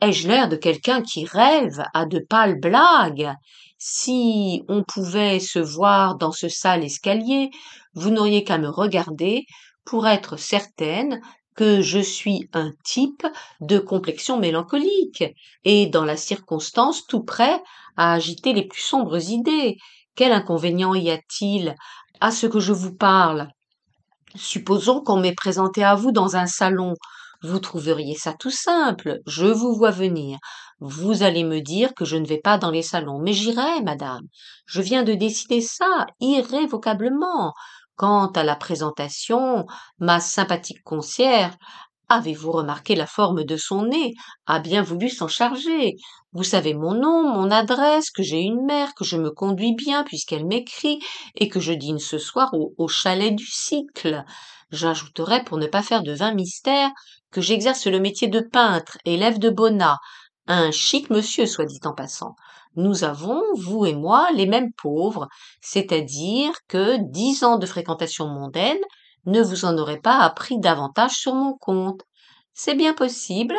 Ai-je l'air de quelqu'un qui rêve à de pâles blagues Si on pouvait se voir dans ce sale escalier, vous n'auriez qu'à me regarder pour être certaine que je suis un type de complexion mélancolique et dans la circonstance tout prêt à agiter les plus sombres idées. Quel inconvénient y a-t-il à ce que je vous parle Supposons qu'on m'ait présenté à vous dans un salon. Vous trouveriez ça tout simple. Je vous vois venir. Vous allez me dire que je ne vais pas dans les salons. Mais j'irai, madame. Je viens de décider ça, irrévocablement. Quant à la présentation, ma sympathique concierge, avez-vous remarqué la forme de son nez, a bien voulu s'en charger. Vous savez mon nom, mon adresse, que j'ai une mère, que je me conduis bien puisqu'elle m'écrit, et que je dîne ce soir au, au chalet du cycle. J'ajouterai, pour ne pas faire de vain mystère, que j'exerce le métier de peintre, élève de Bonnat, un chic monsieur, soit dit en passant. Nous avons, vous et moi, les mêmes pauvres, c'est-à-dire que dix ans de fréquentation mondaine ne vous en auraient pas appris davantage sur mon compte. C'est bien possible,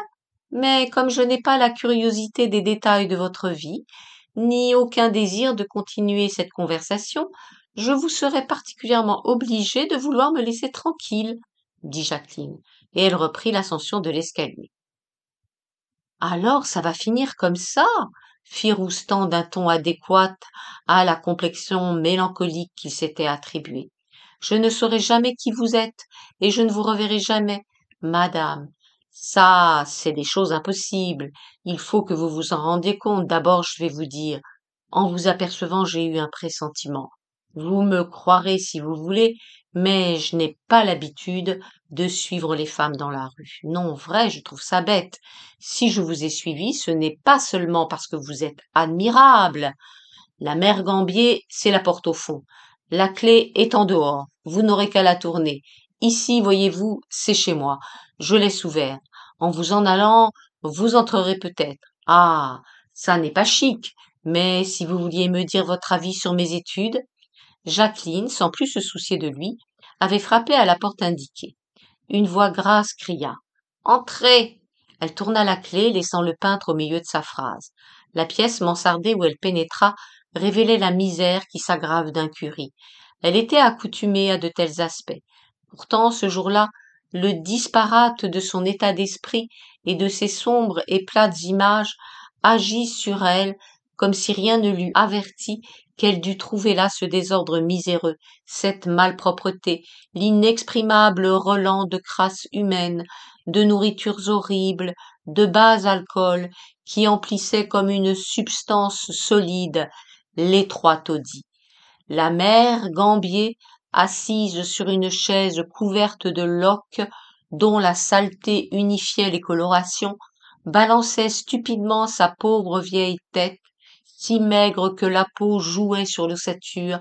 mais comme je n'ai pas la curiosité des détails de votre vie, ni aucun désir de continuer cette conversation, je vous serais particulièrement obligée de vouloir me laisser tranquille, dit Jacqueline, et elle reprit l'ascension de l'escalier. Alors ça va finir comme ça, fit Roustan d'un ton adéquat à la complexion mélancolique qu'il s'était attribuée. Je ne saurai jamais qui vous êtes, et je ne vous reverrai jamais, madame. Ça, c'est des choses impossibles. Il faut que vous vous en rendiez compte. D'abord, je vais vous dire. En vous apercevant, j'ai eu un pressentiment. Vous me croirez si vous voulez, mais je n'ai pas l'habitude de suivre les femmes dans la rue. Non, vrai, je trouve ça bête. Si je vous ai suivi, ce n'est pas seulement parce que vous êtes admirable. La mère Gambier, c'est la porte au fond. La clé est en dehors. Vous n'aurez qu'à la tourner. Ici, voyez-vous, c'est chez moi. Je laisse ouvert. En vous en allant, vous entrerez peut-être. Ah, ça n'est pas chic. Mais si vous vouliez me dire votre avis sur mes études, Jacqueline, sans plus se soucier de lui, avait frappé à la porte indiquée. Une voix grasse cria. Entrez. Elle tourna la clé, laissant le peintre au milieu de sa phrase. La pièce mansardée où elle pénétra révélait la misère qui s'aggrave d'un Elle était accoutumée à de tels aspects. Pourtant, ce jour-là, le disparate de son état d'esprit et de ses sombres et plates images agit sur elle comme si rien ne l'eût averti, qu'elle dût trouver là ce désordre miséreux, cette malpropreté, l'inexprimable relent de crasse humaine, de nourritures horribles, de bas alcool, qui emplissaient comme une substance solide l'étroit taudis. La mère Gambier, assise sur une chaise couverte de loques, dont la saleté unifiait les colorations, balançait stupidement sa pauvre vieille tête si maigre que la peau jouait sur l'ossature,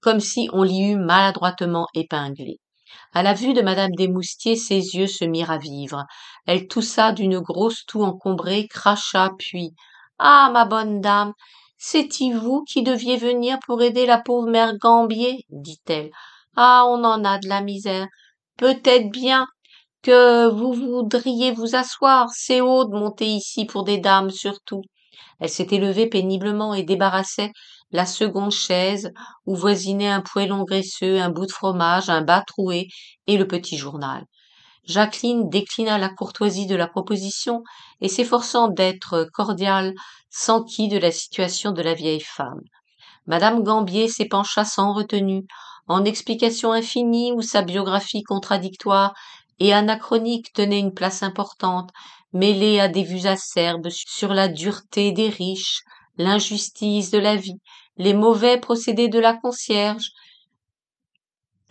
comme si on l'y eût maladroitement épinglé. À la vue de madame Desmoustiers, ses yeux se mirent à vivre. Elle toussa d'une grosse toux encombrée, cracha, puis Ah, ma bonne dame, c'est-y vous qui deviez venir pour aider la pauvre mère Gambier dit-elle. Ah, on en a de la misère. Peut-être bien que vous voudriez vous asseoir. C'est haut de monter ici pour des dames surtout. Elle s'était levée péniblement et débarrassait la seconde chaise où voisinaient un poêlon graisseux, un bout de fromage, un bas troué et le petit journal. Jacqueline déclina la courtoisie de la proposition et s'efforçant d'être cordiale s'enquit de la situation de la vieille femme. Madame Gambier s'épancha sans retenue, en explications infinies où sa biographie contradictoire et anachronique tenait une place importante, mêlée à des vues acerbes sur la dureté des riches, l'injustice de la vie, les mauvais procédés de la concierge,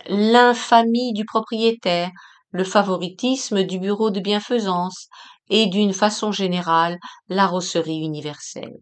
l'infamie du propriétaire, le favoritisme du bureau de bienfaisance et d'une façon générale la rosserie universelle.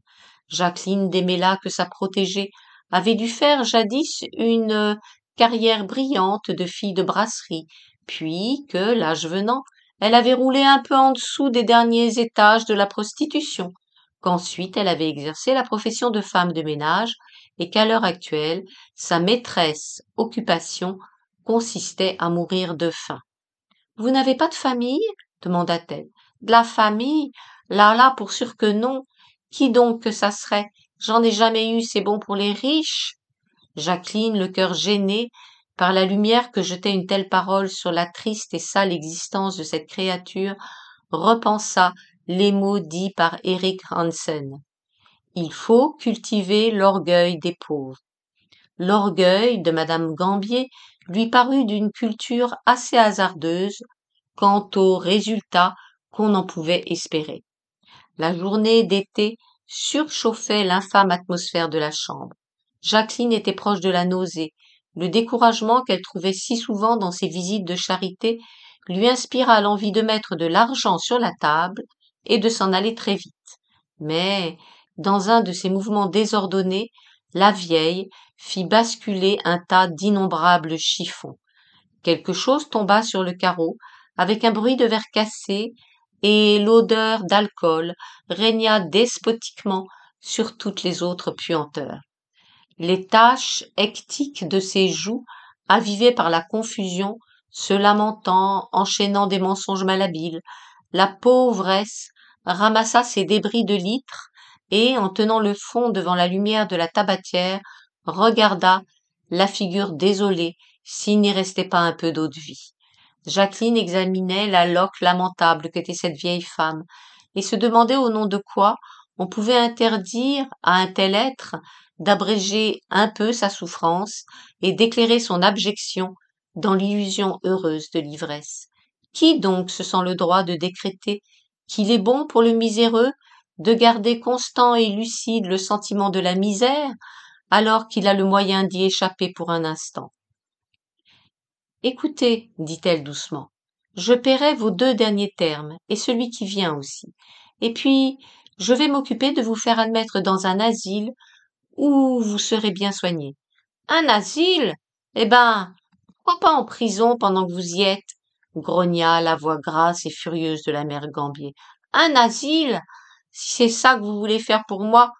Jacqueline démêla que sa protégée avait dû faire jadis une euh, carrière brillante de fille de brasserie, puis que, l'âge venant, elle avait roulé un peu en dessous des derniers étages de la prostitution, qu'ensuite elle avait exercé la profession de femme de ménage et qu'à l'heure actuelle, sa maîtresse occupation consistait à mourir de faim. Vous n'avez pas de famille demanda-t-elle. De la famille Là, là, pour sûr que non. Qui donc que ça serait J'en ai jamais eu, c'est bon pour les riches. Jacqueline, le cœur gêné, par la lumière que jetait une telle parole sur la triste et sale existence de cette créature, repensa les mots dits par Eric Hansen. Il faut cultiver l'orgueil des pauvres. L'orgueil de madame Gambier lui parut d'une culture assez hasardeuse quant aux résultats qu'on en pouvait espérer. La journée d'été surchauffait l'infâme atmosphère de la chambre. Jacqueline était proche de la nausée le découragement qu'elle trouvait si souvent dans ses visites de charité lui inspira l'envie de mettre de l'argent sur la table et de s'en aller très vite. Mais, dans un de ses mouvements désordonnés, la vieille fit basculer un tas d'innombrables chiffons. Quelque chose tomba sur le carreau avec un bruit de verre cassé et l'odeur d'alcool régna despotiquement sur toutes les autres puanteurs les taches hectiques de ses joues, avivées par la confusion, se lamentant, enchaînant des mensonges malhabiles. La pauvresse ramassa ses débris de litres et, en tenant le fond devant la lumière de la tabatière, regarda la figure désolée s'il n'y restait pas un peu d'eau de vie. Jacqueline examinait la loque lamentable qu'était cette vieille femme et se demandait au nom de quoi on pouvait interdire à un tel être d'abréger un peu sa souffrance et d'éclairer son abjection dans l'illusion heureuse de l'ivresse. Qui donc se sent le droit de décréter qu'il est bon pour le miséreux de garder constant et lucide le sentiment de la misère alors qu'il a le moyen d'y échapper pour un instant. Écoutez, dit-elle doucement, je paierai vos deux derniers termes et celui qui vient aussi. Et puis, je vais m'occuper de vous faire admettre dans un asile où vous serez bien soigné. Un asile Eh ben, pourquoi pas en prison pendant que vous y êtes grogna la voix grasse et furieuse de la mère Gambier. Un asile Si c'est ça que vous voulez faire pour moi,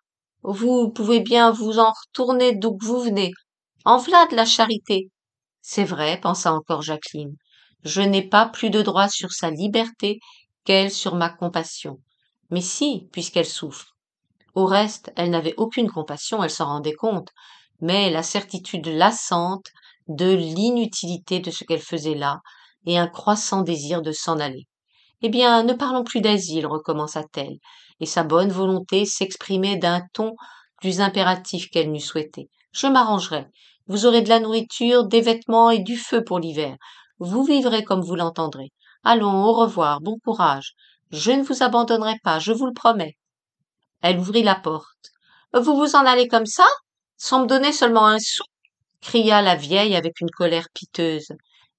vous pouvez bien vous en retourner d'où que vous venez. En v'là de la charité. C'est vrai, pensa encore Jacqueline. Je n'ai pas plus de droit sur sa liberté qu'elle sur ma compassion. Mais si, puisqu'elle souffre. Au reste, elle n'avait aucune compassion, elle s'en rendait compte, mais la certitude lassante de l'inutilité de ce qu'elle faisait là, et un croissant désir de s'en aller. Eh bien, ne parlons plus d'asile, recommença-t-elle, et sa bonne volonté s'exprimait d'un ton plus impératif qu'elle n'eût souhaité. Je m'arrangerai. Vous aurez de la nourriture, des vêtements et du feu pour l'hiver. Vous vivrez comme vous l'entendrez. Allons, au revoir, bon courage. Je ne vous abandonnerai pas, je vous le promets. Elle ouvrit la porte. Vous vous en allez comme ça? Sans me donner seulement un sou? cria la vieille avec une colère piteuse.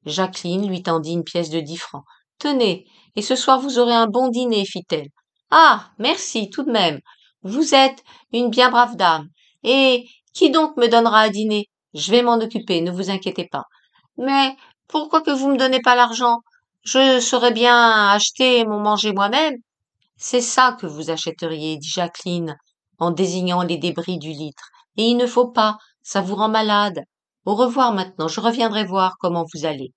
Jacqueline lui tendit une pièce de dix francs. Tenez, et ce soir vous aurez un bon dîner, fit-elle. Ah, merci, tout de même. Vous êtes une bien brave dame. Et qui donc me donnera à dîner? Je vais m'en occuper, ne vous inquiétez pas. Mais pourquoi que vous me donnez pas l'argent? Je saurais bien acheter mon manger moi-même, c'est ça que vous achèteriez dit jacqueline en désignant les débris du litre et il ne faut pas ça vous rend malade au revoir maintenant je reviendrai voir comment vous allez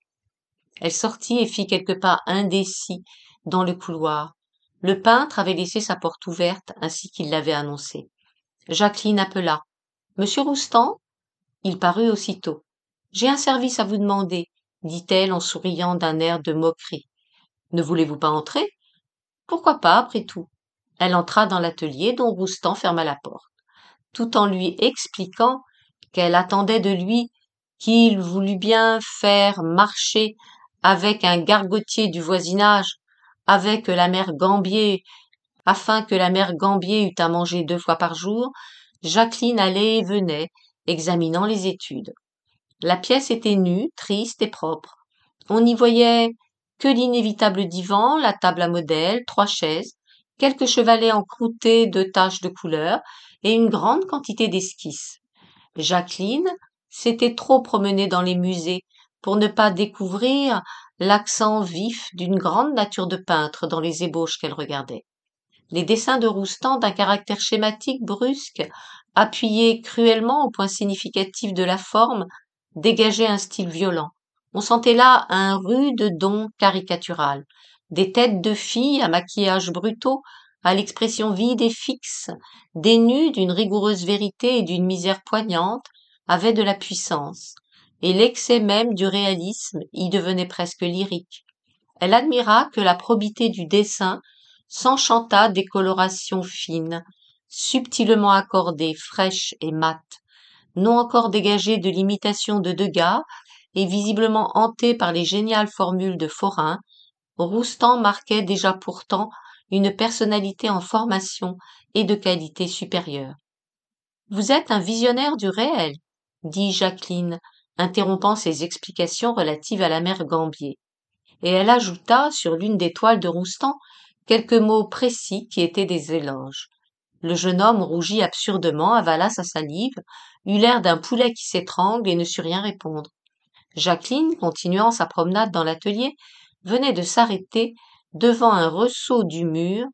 elle sortit et fit quelques pas indécis dans le couloir le peintre avait laissé sa porte ouverte ainsi qu'il l'avait annoncé jacqueline appela monsieur roustan il parut aussitôt j'ai un service à vous demander dit-elle en souriant d'un air de moquerie ne voulez-vous pas entrer pourquoi pas, après tout Elle entra dans l'atelier dont Roustan ferma la porte, tout en lui expliquant qu'elle attendait de lui qu'il voulût bien faire marcher avec un gargotier du voisinage, avec la mère Gambier, afin que la mère Gambier eût à manger deux fois par jour, Jacqueline allait et venait, examinant les études. La pièce était nue, triste et propre. On y voyait que l'inévitable divan, la table à modèle, trois chaises, quelques chevalets encroutés de taches de couleur et une grande quantité d'esquisses. Jacqueline s'était trop promenée dans les musées pour ne pas découvrir l'accent vif d'une grande nature de peintre dans les ébauches qu'elle regardait. Les dessins de Roustan d'un caractère schématique brusque, appuyés cruellement au point significatif de la forme, dégageaient un style violent, on sentait là un rude don caricatural, des têtes de filles à maquillage brutaux, à l'expression vide et fixe, dénues d'une rigoureuse vérité et d'une misère poignante, avaient de la puissance, et l'excès même du réalisme y devenait presque lyrique. Elle admira que la probité du dessin s'enchanta des colorations fines, subtilement accordées, fraîches et mates, non encore dégagées de l'imitation de Degas, et visiblement hanté par les géniales formules de Forain, Roustan marquait déjà pourtant une personnalité en formation et de qualité supérieure. Vous êtes un visionnaire du réel, dit Jacqueline, interrompant ses explications relatives à la mère Gambier. Et elle ajouta, sur l'une des toiles de Roustan, quelques mots précis qui étaient des éloges. Le jeune homme rougit absurdement, avala sa salive, eut l'air d'un poulet qui s'étrangle et ne sut rien répondre. Jacqueline, continuant sa promenade dans l'atelier, venait de s'arrêter devant un ressaut du mur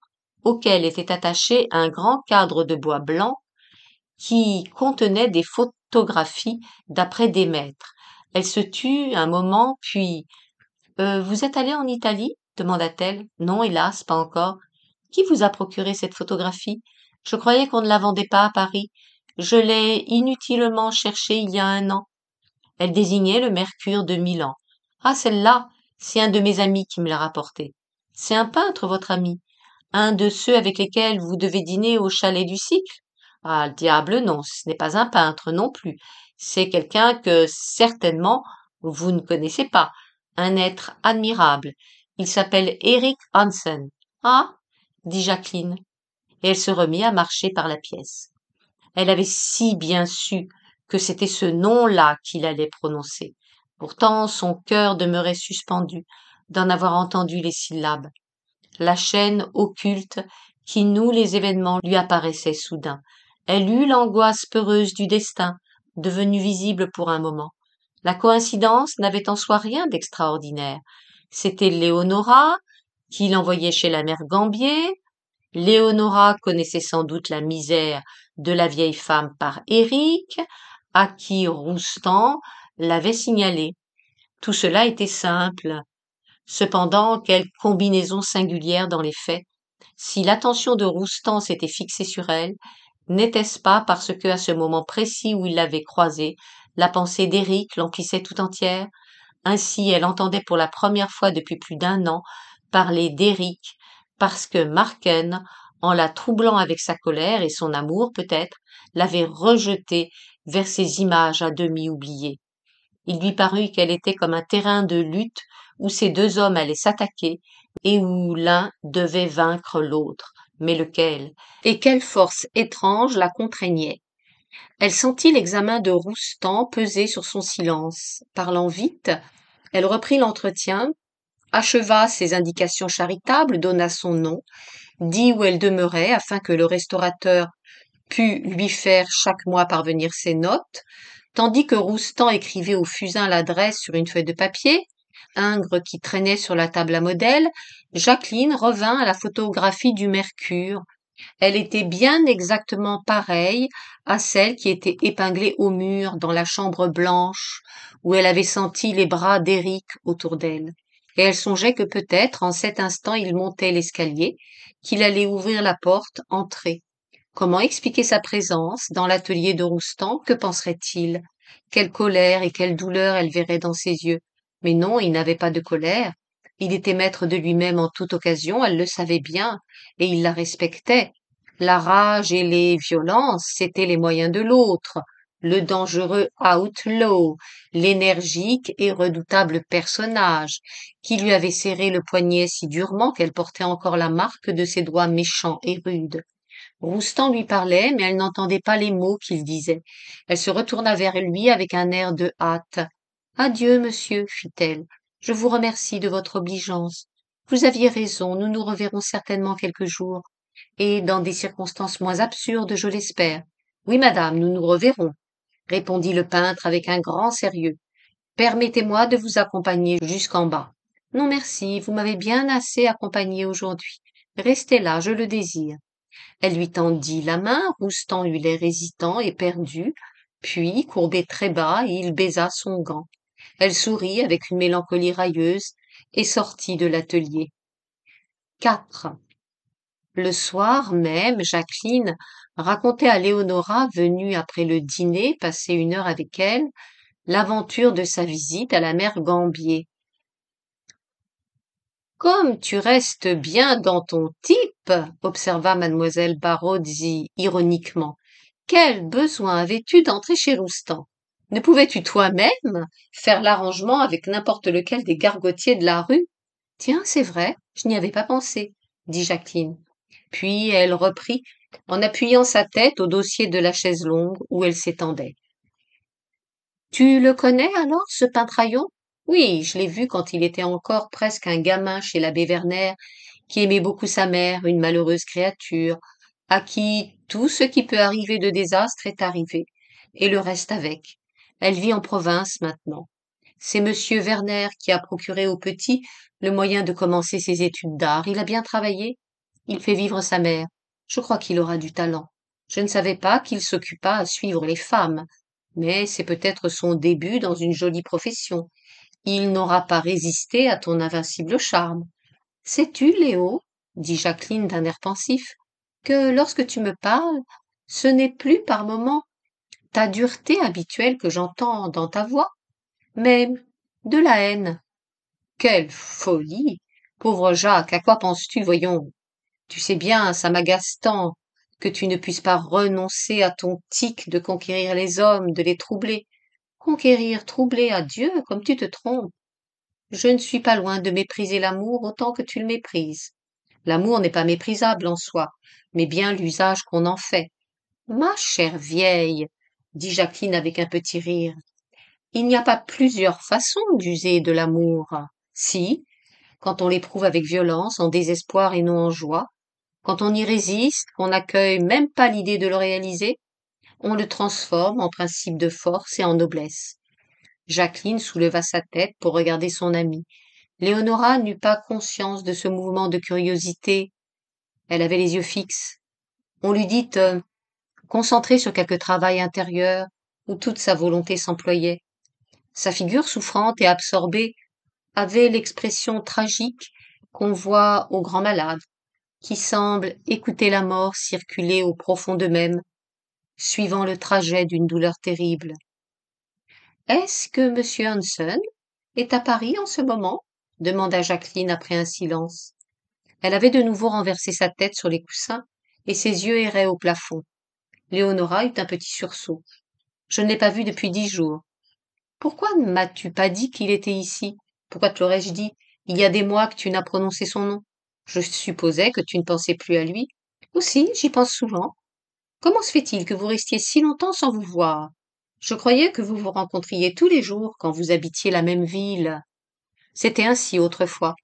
auquel était attaché un grand cadre de bois blanc qui contenait des photographies d'après des maîtres. Elle se tut un moment, puis euh, Vous êtes allée en Italie demanda-t-elle. Non, hélas, pas encore. Qui vous a procuré cette photographie Je croyais qu'on ne la vendait pas à Paris. Je l'ai inutilement cherchée il y a un an. Elle désignait le mercure de Milan. Ah, celle-là, c'est un de mes amis qui me l'a rapporté. »« C'est un peintre, votre ami. Un de ceux avec lesquels vous devez dîner au chalet du cycle. Ah, le diable, non, ce n'est pas un peintre non plus. C'est quelqu'un que, certainement, vous ne connaissez pas. Un être admirable. Il s'appelle Eric Hansen. Ah, dit Jacqueline. Et elle se remit à marcher par la pièce. Elle avait si bien su que c'était ce nom-là qu'il allait prononcer. Pourtant, son cœur demeurait suspendu d'en avoir entendu les syllabes. La chaîne occulte qui noue les événements lui apparaissait soudain. Elle eut l'angoisse peureuse du destin, devenue visible pour un moment. La coïncidence n'avait en soi rien d'extraordinaire. C'était Léonora qui l'envoyait chez la mère Gambier. Léonora connaissait sans doute la misère de la vieille femme par Éric, à qui Roustan l'avait signalé. Tout cela était simple. Cependant, quelle combinaison singulière dans les faits. Si l'attention de Roustan s'était fixée sur elle, n'était-ce pas parce que, à ce moment précis où il l'avait croisée, la pensée d'Éric l'emplissait tout entière? Ainsi, elle entendait pour la première fois depuis plus d'un an parler d'Éric, parce que Marken, en la troublant avec sa colère et son amour peut-être, l'avait rejetée vers ces images à demi oubliées. Il lui parut qu'elle était comme un terrain de lutte où ces deux hommes allaient s'attaquer et où l'un devait vaincre l'autre, mais lequel Et quelle force étrange la contraignait Elle sentit l'examen de Roustan peser sur son silence. Parlant vite, elle reprit l'entretien, acheva ses indications charitables, donna son nom, dit où elle demeurait afin que le restaurateur pu lui faire chaque mois parvenir ses notes, tandis que Roustan écrivait au fusain l'adresse sur une feuille de papier, ingre qui traînait sur la table à modèle, Jacqueline revint à la photographie du Mercure. Elle était bien exactement pareille à celle qui était épinglée au mur dans la chambre blanche où elle avait senti les bras d'Éric autour d'elle. Et elle songeait que peut-être en cet instant il montait l'escalier, qu'il allait ouvrir la porte, entrer. Comment expliquer sa présence dans l'atelier de Roustan Que penserait-il Quelle colère et quelle douleur elle verrait dans ses yeux Mais non, il n'avait pas de colère. Il était maître de lui-même en toute occasion, elle le savait bien, et il la respectait. La rage et les violences, c'étaient les moyens de l'autre, le dangereux outlaw, l'énergique et redoutable personnage, qui lui avait serré le poignet si durement qu'elle portait encore la marque de ses doigts méchants et rudes. Roustan lui parlait, mais elle n'entendait pas les mots qu'il disait. Elle se retourna vers lui avec un air de hâte. Adieu, monsieur, fit-elle. Je vous remercie de votre obligeance. Vous aviez raison, nous nous reverrons certainement quelques jours, et dans des circonstances moins absurdes, je l'espère. Oui, madame, nous nous reverrons, répondit le peintre avec un grand sérieux. Permettez-moi de vous accompagner jusqu'en bas. Non, merci, vous m'avez bien assez accompagné aujourd'hui. Restez là, je le désire. Elle lui tendit la main, Roustan eut l'air hésitant et perdu, puis, courbé très bas, il baisa son gant. Elle sourit avec une mélancolie railleuse et sortit de l'atelier. 4. Le soir même, Jacqueline racontait à Léonora, venue après le dîner, passer une heure avec elle, l'aventure de sa visite à la mère Gambier. Comme tu restes bien dans ton type, observa mademoiselle Barozzi ironiquement, quel besoin avais-tu d'entrer chez Roustan Ne pouvais-tu toi-même faire l'arrangement avec n'importe lequel des gargotiers de la rue Tiens, c'est vrai, je n'y avais pas pensé, dit Jacqueline. Puis elle reprit en appuyant sa tête au dossier de la chaise longue où elle s'étendait. Tu le connais alors, ce peintraillon oui, je l'ai vu quand il était encore presque un gamin chez l'abbé Werner, qui aimait beaucoup sa mère, une malheureuse créature, à qui tout ce qui peut arriver de désastre est arrivé, et le reste avec. Elle vit en province maintenant. C'est monsieur Werner qui a procuré au petit le moyen de commencer ses études d'art. Il a bien travaillé. Il fait vivre sa mère. Je crois qu'il aura du talent. Je ne savais pas qu'il s'occupa à suivre les femmes, mais c'est peut-être son début dans une jolie profession il n'aura pas résisté à ton invincible charme. Sais-tu, Léo, dit Jacqueline d'un air pensif, que lorsque tu me parles, ce n'est plus par moments ta dureté habituelle que j'entends dans ta voix, mais de la haine. Quelle folie Pauvre Jacques, à quoi penses-tu, voyons Tu sais bien, ça m'agace tant que tu ne puisses pas renoncer à ton tic de conquérir les hommes, de les troubler conquérir, troubler à Dieu, comme tu te trompes. Je ne suis pas loin de mépriser l'amour autant que tu le méprises. L'amour n'est pas méprisable en soi, mais bien l'usage qu'on en fait. Ma chère vieille, dit Jacqueline avec un petit rire, il n'y a pas plusieurs façons d'user de l'amour. Si, quand on l'éprouve avec violence, en désespoir et non en joie, quand on y résiste, qu'on n'accueille même pas l'idée de le réaliser, on le transforme en principe de force et en noblesse. Jacqueline souleva sa tête pour regarder son amie. Léonora n'eut pas conscience de ce mouvement de curiosité. Elle avait les yeux fixes. On lui dit euh, concentrée sur quelque travail intérieur où toute sa volonté s'employait. Sa figure souffrante et absorbée avait l'expression tragique qu'on voit aux grands malades, qui semblent écouter la mort circuler au profond d'eux-mêmes suivant le trajet d'une douleur terrible. Est-ce que M. Hansen est à Paris en ce moment demanda Jacqueline après un silence. Elle avait de nouveau renversé sa tête sur les coussins et ses yeux erraient au plafond. Léonora eut un petit sursaut. Je ne l'ai pas vu depuis dix jours. Pourquoi ne m'as-tu pas dit qu'il était ici Pourquoi te l'aurais-je dit Il y a des mois que tu n'as prononcé son nom. Je supposais que tu ne pensais plus à lui. Aussi, j'y pense souvent. Comment se fait-il que vous restiez si longtemps sans vous voir? Je croyais que vous vous rencontriez tous les jours quand vous habitiez la même ville. C'était ainsi autrefois.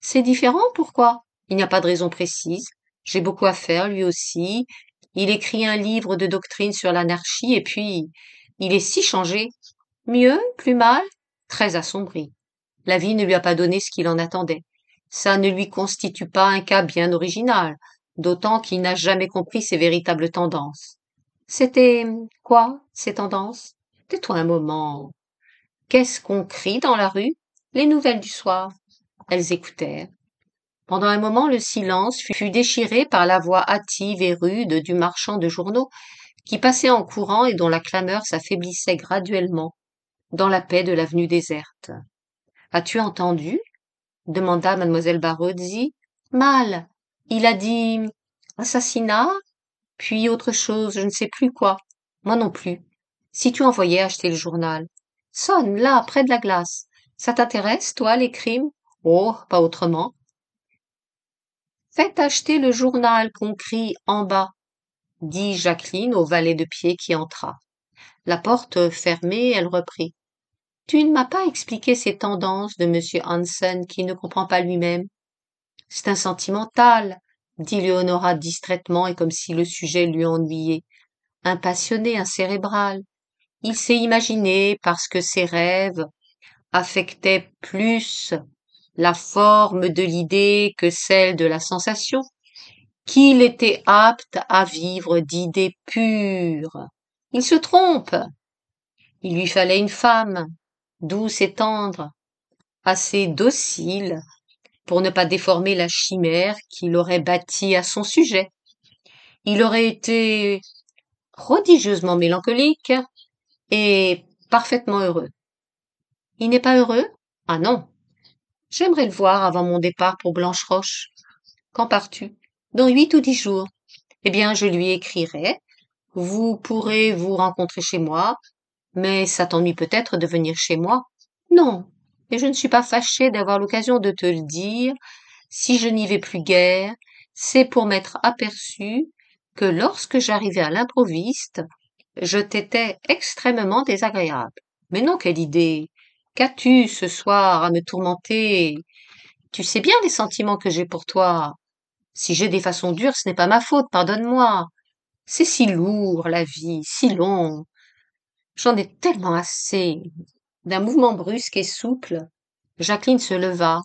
C'est différent, pourquoi? Il n'y a pas de raison précise. J'ai beaucoup à faire, lui aussi. Il écrit un livre de doctrine sur l'anarchie et puis il est si changé. Mieux, plus mal, très assombri. La vie ne lui a pas donné ce qu'il en attendait. Ça ne lui constitue pas un cas bien original d'autant qu'il n'a jamais compris ses véritables tendances. C'était quoi, ces tendances Tais-toi un moment. Qu'est-ce qu'on crie dans la rue Les nouvelles du soir. Elles écoutèrent. Pendant un moment, le silence fut déchiré par la voix hâtive et rude du marchand de journaux qui passait en courant et dont la clameur s'affaiblissait graduellement dans la paix de l'avenue déserte. As-tu entendu demanda mademoiselle Barozzi. Mal, il a dit assassinat, puis autre chose, je ne sais plus quoi. Moi non plus. Si tu envoyais acheter le journal. Sonne, là, près de la glace. Ça t'intéresse, toi, les crimes Oh, pas autrement. Faites acheter le journal qu'on crie en bas, dit Jacqueline au valet de pied qui entra. La porte fermée, elle reprit. Tu ne m'as pas expliqué ces tendances de monsieur Hansen qui ne comprend pas lui-même. C'est un sentimental, dit Léonora distraitement et comme si le sujet lui ennuyait. Un passionné, un cérébral. Il s'est imaginé parce que ses rêves affectaient plus la forme de l'idée que celle de la sensation, qu'il était apte à vivre d'idées pures. Il se trompe. Il lui fallait une femme, douce et tendre, assez docile pour ne pas déformer la chimère qu'il aurait bâtie à son sujet. Il aurait été prodigieusement mélancolique et parfaitement heureux. Il n'est pas heureux Ah non. J'aimerais le voir avant mon départ pour Blanche-Roche. Quand pars-tu Dans huit ou dix jours. Eh bien, je lui écrirai. Vous pourrez vous rencontrer chez moi, mais ça t'ennuie peut-être de venir chez moi. Non, et je ne suis pas fâchée d'avoir l'occasion de te le dire, si je n'y vais plus guère, c'est pour m'être aperçu que lorsque j'arrivais à l'improviste, je t'étais extrêmement désagréable. Mais non, quelle idée. Qu'as-tu ce soir à me tourmenter Tu sais bien les sentiments que j'ai pour toi. Si j'ai des façons dures, ce n'est pas ma faute, pardonne-moi. C'est si lourd, la vie, si long. J'en ai tellement assez. D'un mouvement brusque et souple, Jacqueline se leva,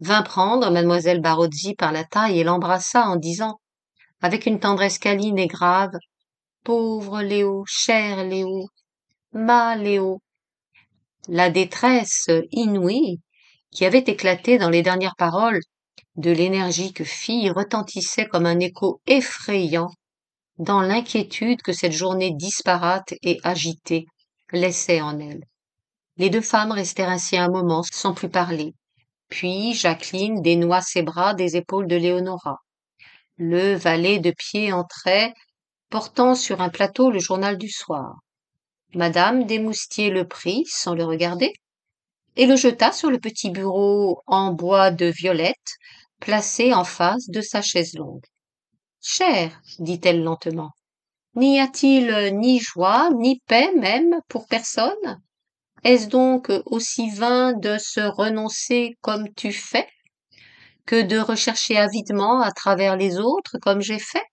vint prendre mademoiselle Barozzi par la taille et l'embrassa en disant, avec une tendresse câline et grave, Pauvre Léo, cher Léo, ma Léo. La détresse inouïe qui avait éclaté dans les dernières paroles de l'énergique fille retentissait comme un écho effrayant dans l'inquiétude que cette journée disparate et agitée laissait en elle. Les deux femmes restèrent ainsi un moment sans plus parler. Puis Jacqueline dénoua ses bras des épaules de Léonora. Le valet de pied entrait, portant sur un plateau le journal du soir. Madame Desmoustiers le prit sans le regarder et le jeta sur le petit bureau en bois de violette placé en face de sa chaise longue. Cher, dit-elle lentement, n'y a-t-il ni joie, ni paix même pour personne est-ce donc aussi vain de se renoncer comme tu fais que de rechercher avidement à travers les autres comme j'ai fait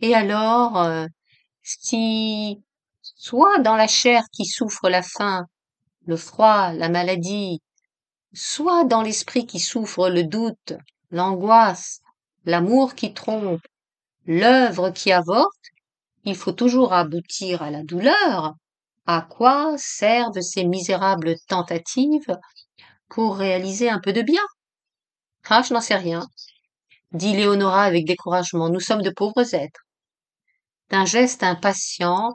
Et alors, euh, si soit dans la chair qui souffre la faim, le froid, la maladie, soit dans l'esprit qui souffre le doute, l'angoisse, l'amour qui trompe, l'œuvre qui avorte, il faut toujours aboutir à la douleur, à quoi servent ces misérables tentatives pour réaliser un peu de bien Ah, je n'en sais rien, dit Léonora avec découragement. Nous sommes de pauvres êtres. D'un geste impatient,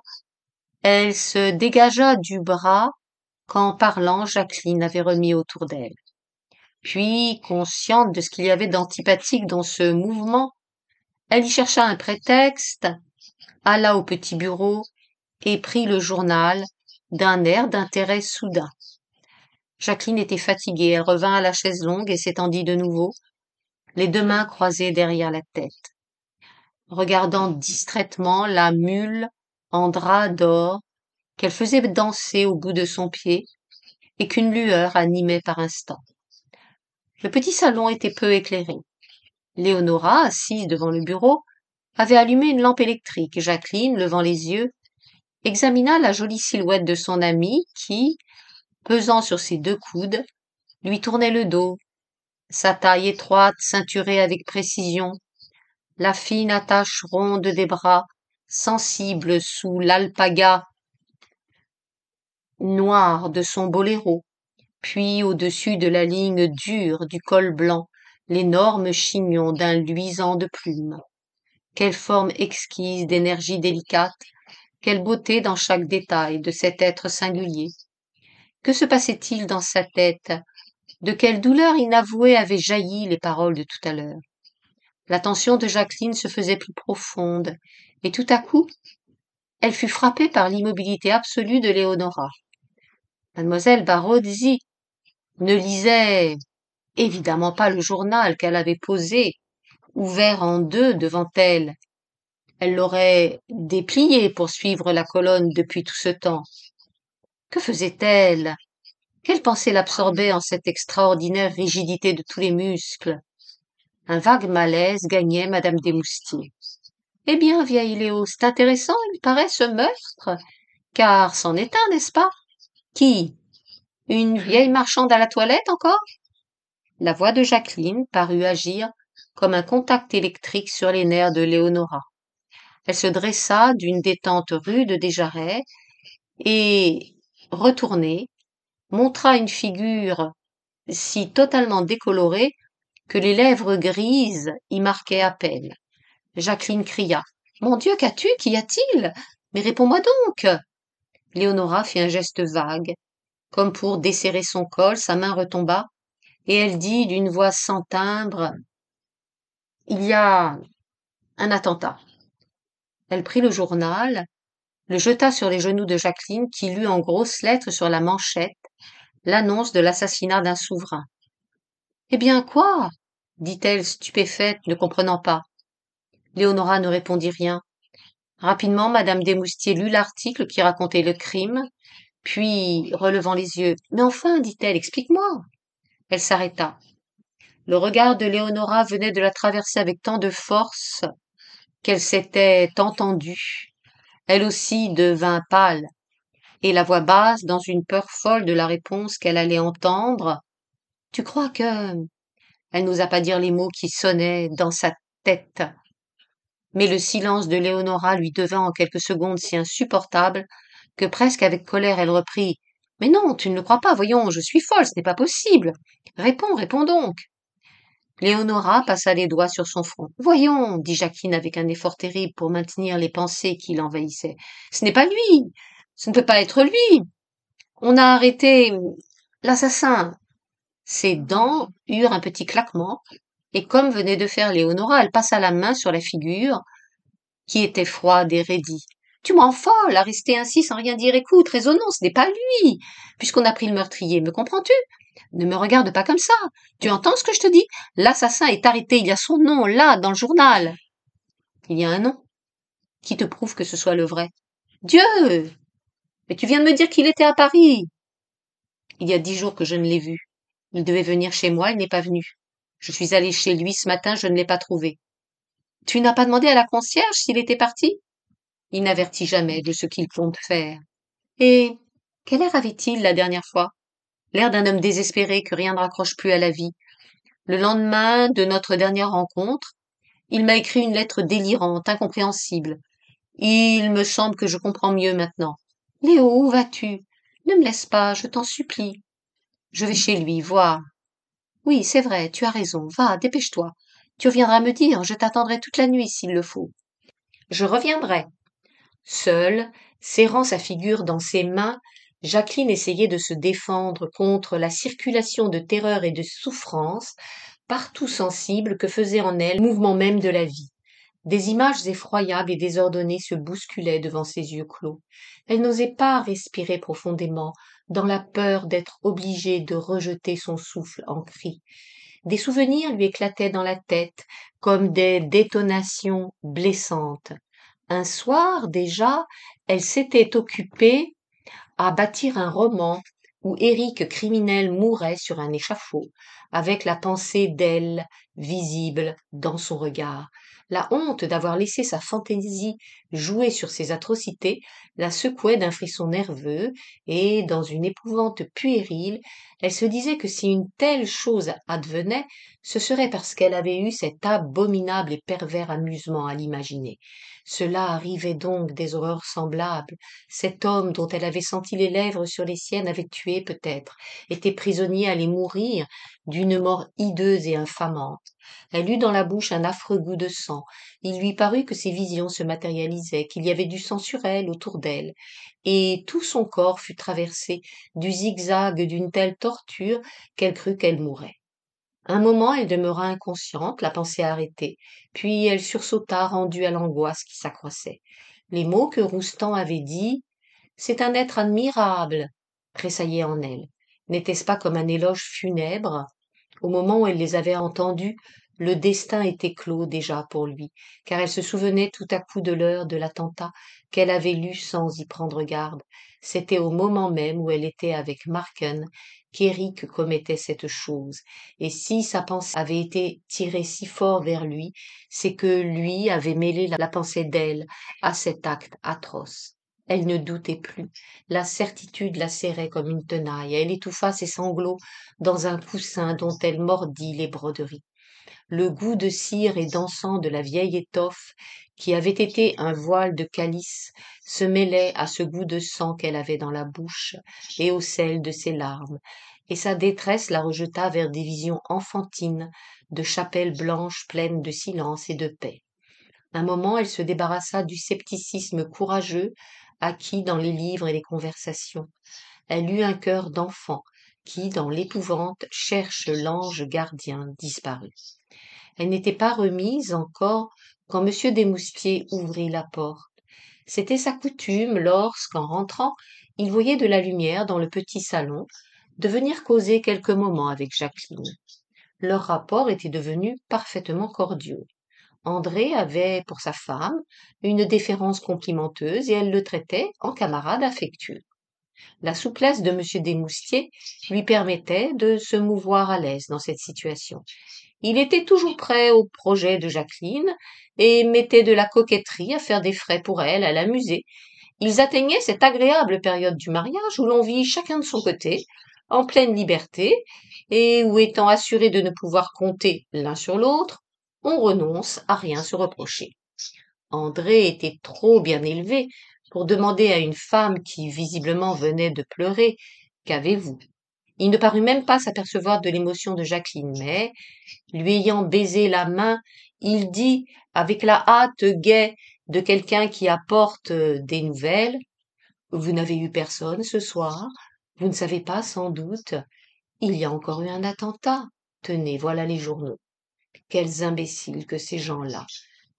elle se dégagea du bras qu'en parlant Jacqueline avait remis autour d'elle. Puis, consciente de ce qu'il y avait d'antipathique dans ce mouvement, elle y chercha un prétexte, alla au petit bureau, et prit le journal d'un air d'intérêt soudain. Jacqueline était fatiguée, elle revint à la chaise longue et s'étendit de nouveau, les deux mains croisées derrière la tête, regardant distraitement la mule en drap d'or qu'elle faisait danser au bout de son pied et qu'une lueur animait par instants. Le petit salon était peu éclairé. Léonora, assise devant le bureau, avait allumé une lampe électrique. et Jacqueline, levant les yeux, examina la jolie silhouette de son ami qui, pesant sur ses deux coudes, lui tournait le dos, sa taille étroite ceinturée avec précision, la fine attache ronde des bras, sensible sous l'alpaga noir de son boléro, puis au-dessus de la ligne dure du col blanc, l'énorme chignon d'un luisant de plumes. Quelle forme exquise d'énergie délicate, quelle beauté dans chaque détail de cet être singulier. Que se passait-il dans sa tête De quelle douleur inavouée avaient jailli les paroles de tout à l'heure L'attention de Jacqueline se faisait plus profonde, et tout à coup, elle fut frappée par l'immobilité absolue de Léonora. Mademoiselle Barozzi ne lisait évidemment pas le journal qu'elle avait posé, ouvert en deux devant elle, elle l'aurait dépliée pour suivre la colonne depuis tout ce temps. Que faisait-elle Quelle pensée l'absorbait en cette extraordinaire rigidité de tous les muscles Un vague malaise gagnait Madame des Eh bien, vieille Léo, c'est intéressant, il paraît, ce meurtre, car c'en est un, n'est-ce pas Qui Une vieille marchande à la toilette encore La voix de Jacqueline parut agir comme un contact électrique sur les nerfs de Léonora. Elle se dressa d'une détente rude des jarrets et, retournée, montra une figure si totalement décolorée que les lèvres grises y marquaient à peine. Jacqueline cria. Mon Dieu, qu'as-tu Qu'y a-t-il Mais réponds-moi donc Léonora fit un geste vague. Comme pour desserrer son col, sa main retomba, et elle dit d'une voix sans timbre Il y a un attentat. Elle prit le journal, le jeta sur les genoux de Jacqueline qui lut en grosses lettres sur la manchette l'annonce de l'assassinat d'un souverain. Eh bien quoi dit-elle stupéfaite, ne comprenant pas. Léonora ne répondit rien. Rapidement, Madame Desmoustiers lut l'article qui racontait le crime, puis, relevant les yeux, Mais enfin, dit-elle, explique-moi. Elle s'arrêta. Le regard de Léonora venait de la traverser avec tant de force qu'elle s'était entendue. Elle aussi devint pâle, et la voix basse, dans une peur folle de la réponse qu'elle allait entendre, Tu crois que... Elle n'osa pas dire les mots qui sonnaient dans sa tête. Mais le silence de Léonora lui devint en quelques secondes si insupportable que presque avec colère elle reprit mais non, tu ne le crois pas, voyons, je suis folle, ce n'est pas possible. Réponds, réponds donc. Léonora passa les doigts sur son front. Voyons, dit Jacqueline avec un effort terrible pour maintenir les pensées qui l'envahissaient. Ce n'est pas lui. Ce ne peut pas être lui. On a arrêté l'assassin. Ses dents eurent un petit claquement, et comme venait de faire Léonora, elle passa la main sur la figure, qui était froide et raidie. Tu folles !» à rester ainsi sans rien dire. Écoute, raisonnons, ce n'est pas lui, puisqu'on a pris le meurtrier, me comprends-tu ne me regarde pas comme ça. Tu entends ce que je te dis L'assassin est arrêté, il y a son nom là, dans le journal. Il y a un nom. Qui te prouve que ce soit le vrai Dieu Mais tu viens de me dire qu'il était à Paris. Il y a dix jours que je ne l'ai vu. Il devait venir chez moi, il n'est pas venu. Je suis allée chez lui ce matin, je ne l'ai pas trouvé. Tu n'as pas demandé à la concierge s'il était parti Il n'avertit jamais de ce qu'il compte faire. Et quel air avait-il la dernière fois l'air d'un homme désespéré que rien ne raccroche plus à la vie. Le lendemain de notre dernière rencontre, il m'a écrit une lettre délirante, incompréhensible. Il me semble que je comprends mieux maintenant. Léo, où vas-tu Ne me laisse pas, je t'en supplie. Je vais chez lui, voir. Oui, c'est vrai, tu as raison. Va, dépêche-toi. Tu reviendras me dire, je t'attendrai toute la nuit s'il le faut. Je reviendrai. Seul, serrant sa figure dans ses mains, Jacqueline essayait de se défendre contre la circulation de terreur et de souffrance, partout sensible, que faisait en elle le mouvement même de la vie. Des images effroyables et désordonnées se bousculaient devant ses yeux clos. Elle n'osait pas respirer profondément, dans la peur d'être obligée de rejeter son souffle en cri. Des souvenirs lui éclataient dans la tête, comme des détonations blessantes. Un soir, déjà, elle s'était occupée à bâtir un roman où Éric criminel mourait sur un échafaud, avec la pensée d'elle visible dans son regard. La honte d'avoir laissé sa fantaisie jouer sur ses atrocités la secouait d'un frisson nerveux, et dans une épouvante puérile, elle se disait que si une telle chose advenait, ce serait parce qu'elle avait eu cet abominable et pervers amusement à l'imaginer. Cela arrivait donc des horreurs semblables. Cet homme dont elle avait senti les lèvres sur les siennes avait tué peut-être, était prisonnier, à les mourir d'une mort hideuse et infamante. Elle eut dans la bouche un affreux goût de sang. Il lui parut que ses visions se matérialisaient, qu'il y avait du sang sur elle, autour d'elle et tout son corps fut traversé du zigzag d'une telle torture qu'elle crut qu'elle mourait. Un moment elle demeura inconsciente, la pensée arrêtée, puis elle sursauta rendue à l'angoisse qui s'accroissait. Les mots que Roustan avait dits C'est un être admirable tressaillaient en elle. N'était-ce pas comme un éloge funèbre Au moment où elle les avait entendus, le destin était clos déjà pour lui, car elle se souvenait tout à coup de l'heure de l'attentat qu'elle avait lu sans y prendre garde. C'était au moment même où elle était avec Marken qu'Éric commettait cette chose, et si sa pensée avait été tirée si fort vers lui, c'est que lui avait mêlé la pensée d'elle à cet acte atroce. Elle ne doutait plus. La certitude la serrait comme une tenaille. Elle étouffa ses sanglots dans un coussin dont elle mordit les broderies le goût de cire et d'encens de la vieille étoffe qui avait été un voile de calice se mêlait à ce goût de sang qu'elle avait dans la bouche et au sel de ses larmes et sa détresse la rejeta vers des visions enfantines de chapelles blanches pleines de silence et de paix un moment elle se débarrassa du scepticisme courageux acquis dans les livres et les conversations elle eut un cœur d'enfant qui, dans l'épouvante, cherche l'ange gardien disparu. Elle n'était pas remise encore quand Monsieur Desmoustiers ouvrit la porte. C'était sa coutume lorsqu'en rentrant, il voyait de la lumière dans le petit salon, de venir causer quelques moments avec Jacqueline. Leur rapport était devenu parfaitement cordiaux. André avait pour sa femme une déférence complimenteuse et elle le traitait en camarade affectueux. La souplesse de M. Desmoustiers lui permettait de se mouvoir à l'aise dans cette situation. Il était toujours prêt au projet de Jacqueline et mettait de la coquetterie à faire des frais pour elle, à l'amuser. Ils atteignaient cette agréable période du mariage où l'on vit chacun de son côté, en pleine liberté, et où étant assuré de ne pouvoir compter l'un sur l'autre, on renonce à rien se reprocher. André était trop bien élevé pour demander à une femme qui visiblement venait de pleurer Qu'avez-vous Il ne parut même pas s'apercevoir de l'émotion de Jacqueline, mais, lui ayant baisé la main, il dit, avec la hâte gaie de quelqu'un qui apporte euh, des nouvelles, Vous n'avez eu personne ce soir, vous ne savez pas sans doute, il y a encore eu un attentat. Tenez, voilà les journaux. Quels imbéciles que ces gens-là.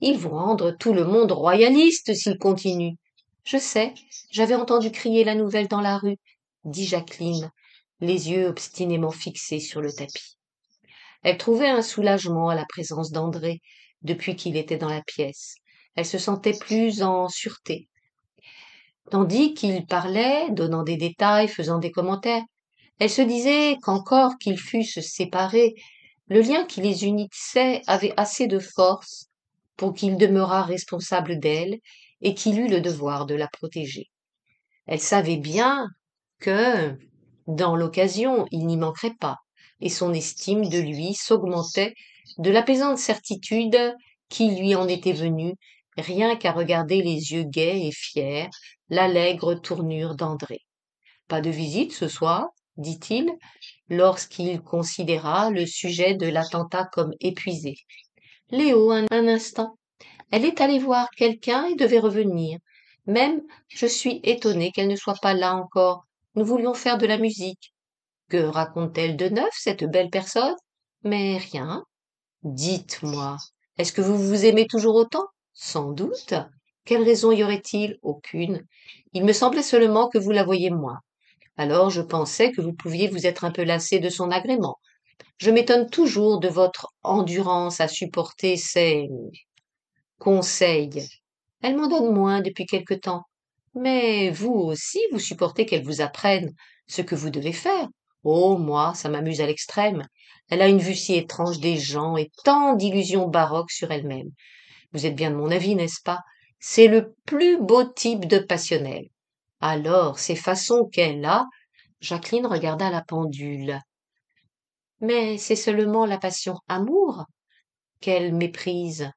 Ils vont rendre tout le monde royaliste s'ils continuent. Je sais, j'avais entendu crier la nouvelle dans la rue, dit Jacqueline, les yeux obstinément fixés sur le tapis. Elle trouvait un soulagement à la présence d'André depuis qu'il était dans la pièce. Elle se sentait plus en sûreté. Tandis qu'il parlait, donnant des détails, faisant des commentaires, elle se disait qu'encore qu'ils fussent séparés, le lien qui les unissait avait assez de force pour qu'il demeurât responsable d'elle et qu'il eut le devoir de la protéger. Elle savait bien que, dans l'occasion, il n'y manquerait pas, et son estime de lui s'augmentait de l'apaisante certitude qui lui en était venue rien qu'à regarder les yeux gais et fiers, l'allègre tournure d'André. Pas de visite ce soir, dit-il, lorsqu'il considéra le sujet de l'attentat comme épuisé. Léo, un instant, elle est allée voir quelqu'un et devait revenir. Même, je suis étonnée qu'elle ne soit pas là encore. Nous voulions faire de la musique. Que raconte-t-elle de neuf, cette belle personne Mais rien. Dites-moi, est-ce que vous vous aimez toujours autant Sans doute. Quelle raison y aurait-il Aucune. Il me semblait seulement que vous la voyez moins. Alors je pensais que vous pouviez vous être un peu lassé de son agrément. Je m'étonne toujours de votre endurance à supporter ces Conseil. Elle m'en donne moins depuis quelque temps. Mais vous aussi, vous supportez qu'elle vous apprenne ce que vous devez faire. Oh, moi, ça m'amuse à l'extrême. Elle a une vue si étrange des gens et tant d'illusions baroques sur elle-même. Vous êtes bien de mon avis, n'est-ce pas C'est le plus beau type de passionnel. Alors, ces façons qu'elle a, Jacqueline regarda la pendule. Mais c'est seulement la passion amour qu'elle méprise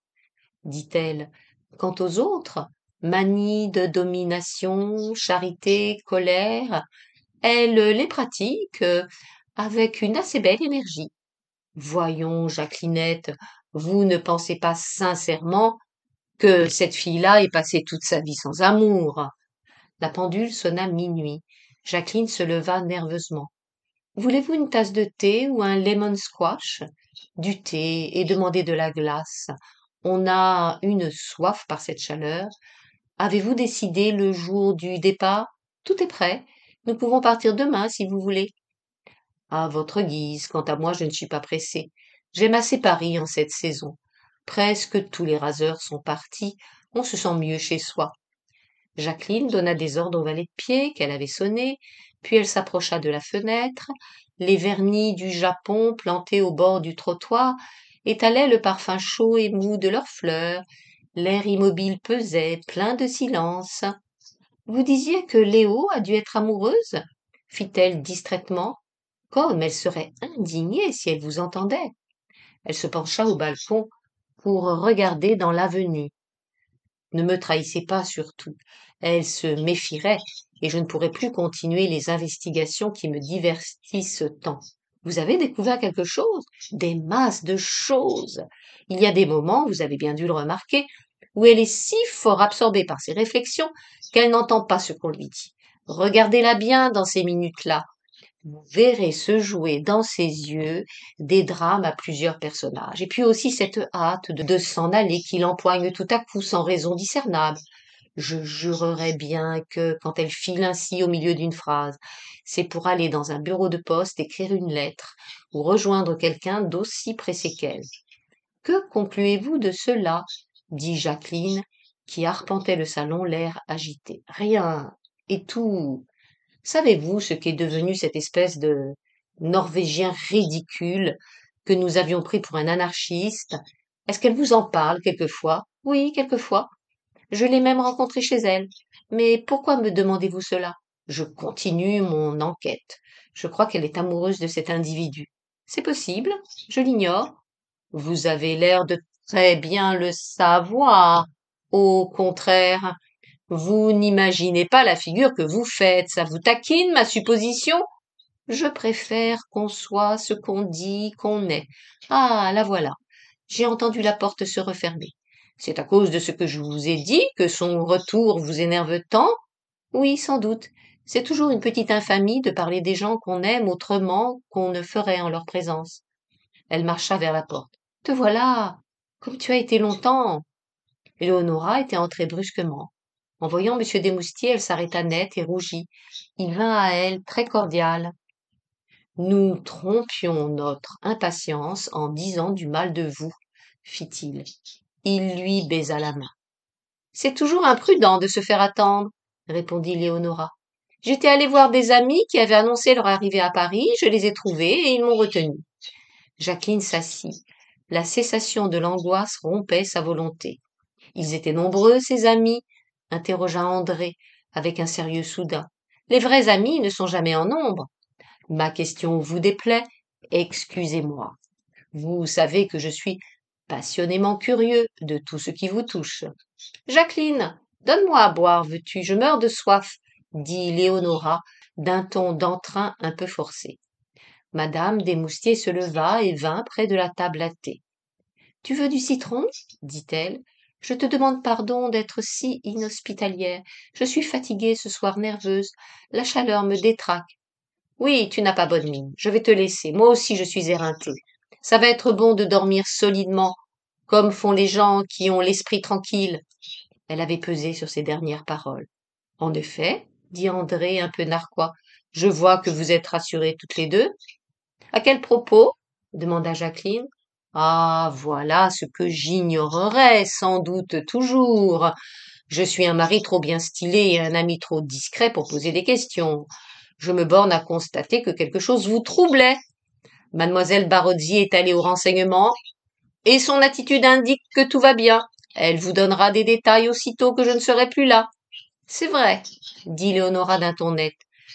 dit-elle. Quant aux autres, manie de domination, charité, colère, elle les pratique euh, avec une assez belle énergie. Voyons, Jacquelinette, vous ne pensez pas sincèrement que cette fille-là ait passé toute sa vie sans amour. La pendule sonna minuit. Jacqueline se leva nerveusement. Voulez-vous une tasse de thé ou un lemon squash Du thé et demander de la glace on a une soif par cette chaleur. Avez-vous décidé le jour du départ Tout est prêt. Nous pouvons partir demain si vous voulez. À votre guise, quant à moi, je ne suis pas pressée. J'aime assez Paris en cette saison. Presque tous les raseurs sont partis, on se sent mieux chez soi. Jacqueline donna des ordres au valet de pied qu'elle avait sonné, puis elle s'approcha de la fenêtre. Les vernis du Japon plantés au bord du trottoir étalaient le parfum chaud et mou de leurs fleurs, l'air immobile pesait, plein de silence. Vous disiez que Léo a dû être amoureuse fit-elle distraitement. Comme elle serait indignée si elle vous entendait. Elle se pencha au balcon pour regarder dans l'avenue. Ne me trahissez pas surtout. Elle se méfierait et je ne pourrais plus continuer les investigations qui me divertissent tant. Vous avez découvert quelque chose, des masses de choses. Il y a des moments, vous avez bien dû le remarquer, où elle est si fort absorbée par ses réflexions qu'elle n'entend pas ce qu'on lui dit. Regardez-la bien dans ces minutes-là. Vous verrez se jouer dans ses yeux des drames à plusieurs personnages, et puis aussi cette hâte de s'en aller qui l'empoigne tout à coup sans raison discernable, je jurerais bien que quand elle file ainsi au milieu d'une phrase, c'est pour aller dans un bureau de poste écrire une lettre ou rejoindre quelqu'un d'aussi pressé qu'elle. Que concluez-vous de cela dit Jacqueline, qui arpentait le salon l'air agité. Rien. Et tout. Savez-vous ce qu'est devenu cette espèce de Norvégien ridicule que nous avions pris pour un anarchiste Est-ce qu'elle vous en parle quelquefois Oui, quelquefois. Je l'ai même rencontrée chez elle. Mais pourquoi me demandez-vous cela Je continue mon enquête. Je crois qu'elle est amoureuse de cet individu. C'est possible, je l'ignore. Vous avez l'air de très bien le savoir. Au contraire, vous n'imaginez pas la figure que vous faites. Ça vous taquine, ma supposition Je préfère qu'on soit ce qu'on dit qu'on est. Ah, la voilà. J'ai entendu la porte se refermer. C'est à cause de ce que je vous ai dit que son retour vous énerve tant Oui, sans doute. C'est toujours une petite infamie de parler des gens qu'on aime autrement qu'on ne ferait en leur présence. Elle marcha vers la porte. Te voilà. Comme tu as été longtemps. Léonora était entrée brusquement. En voyant M. Desmoustiers, elle s'arrêta nette et rougit. Il vint à elle, très cordial. Nous trompions notre impatience en disant du mal de vous, fit-il il lui baisa la main. C'est toujours imprudent de se faire attendre, répondit Léonora. J'étais allée voir des amis qui avaient annoncé leur arrivée à Paris, je les ai trouvés et ils m'ont retenue. Jacqueline s'assit. La cessation de l'angoisse rompait sa volonté. Ils étaient nombreux, ces amis, interrogea André, avec un sérieux soudain. Les vrais amis ne sont jamais en nombre. Ma question vous déplaît, excusez-moi. Vous savez que je suis passionnément curieux de tout ce qui vous touche. Jacqueline, donne-moi à boire, veux-tu Je meurs de soif, dit Léonora d'un ton d'entrain un peu forcé. Madame Moustiers se leva et vint près de la table à thé. Tu veux du citron dit-elle. Je te demande pardon d'être si inhospitalière. Je suis fatiguée ce soir nerveuse. La chaleur me détraque. Oui, tu n'as pas bonne mine. Je vais te laisser. Moi aussi, je suis éreintée. Ça va être bon de dormir solidement, comme font les gens qui ont l'esprit tranquille. Elle avait pesé sur ces dernières paroles. En effet, dit André un peu narquois, je vois que vous êtes rassurés toutes les deux. À quel propos demanda Jacqueline. Ah, voilà ce que j'ignorerais sans doute toujours. Je suis un mari trop bien stylé et un ami trop discret pour poser des questions. Je me borne à constater que quelque chose vous troublait Mademoiselle Barodzi est allée au renseignement et son attitude indique que tout va bien. Elle vous donnera des détails aussitôt que je ne serai plus là. C'est vrai, dit Léonora d'un ton net.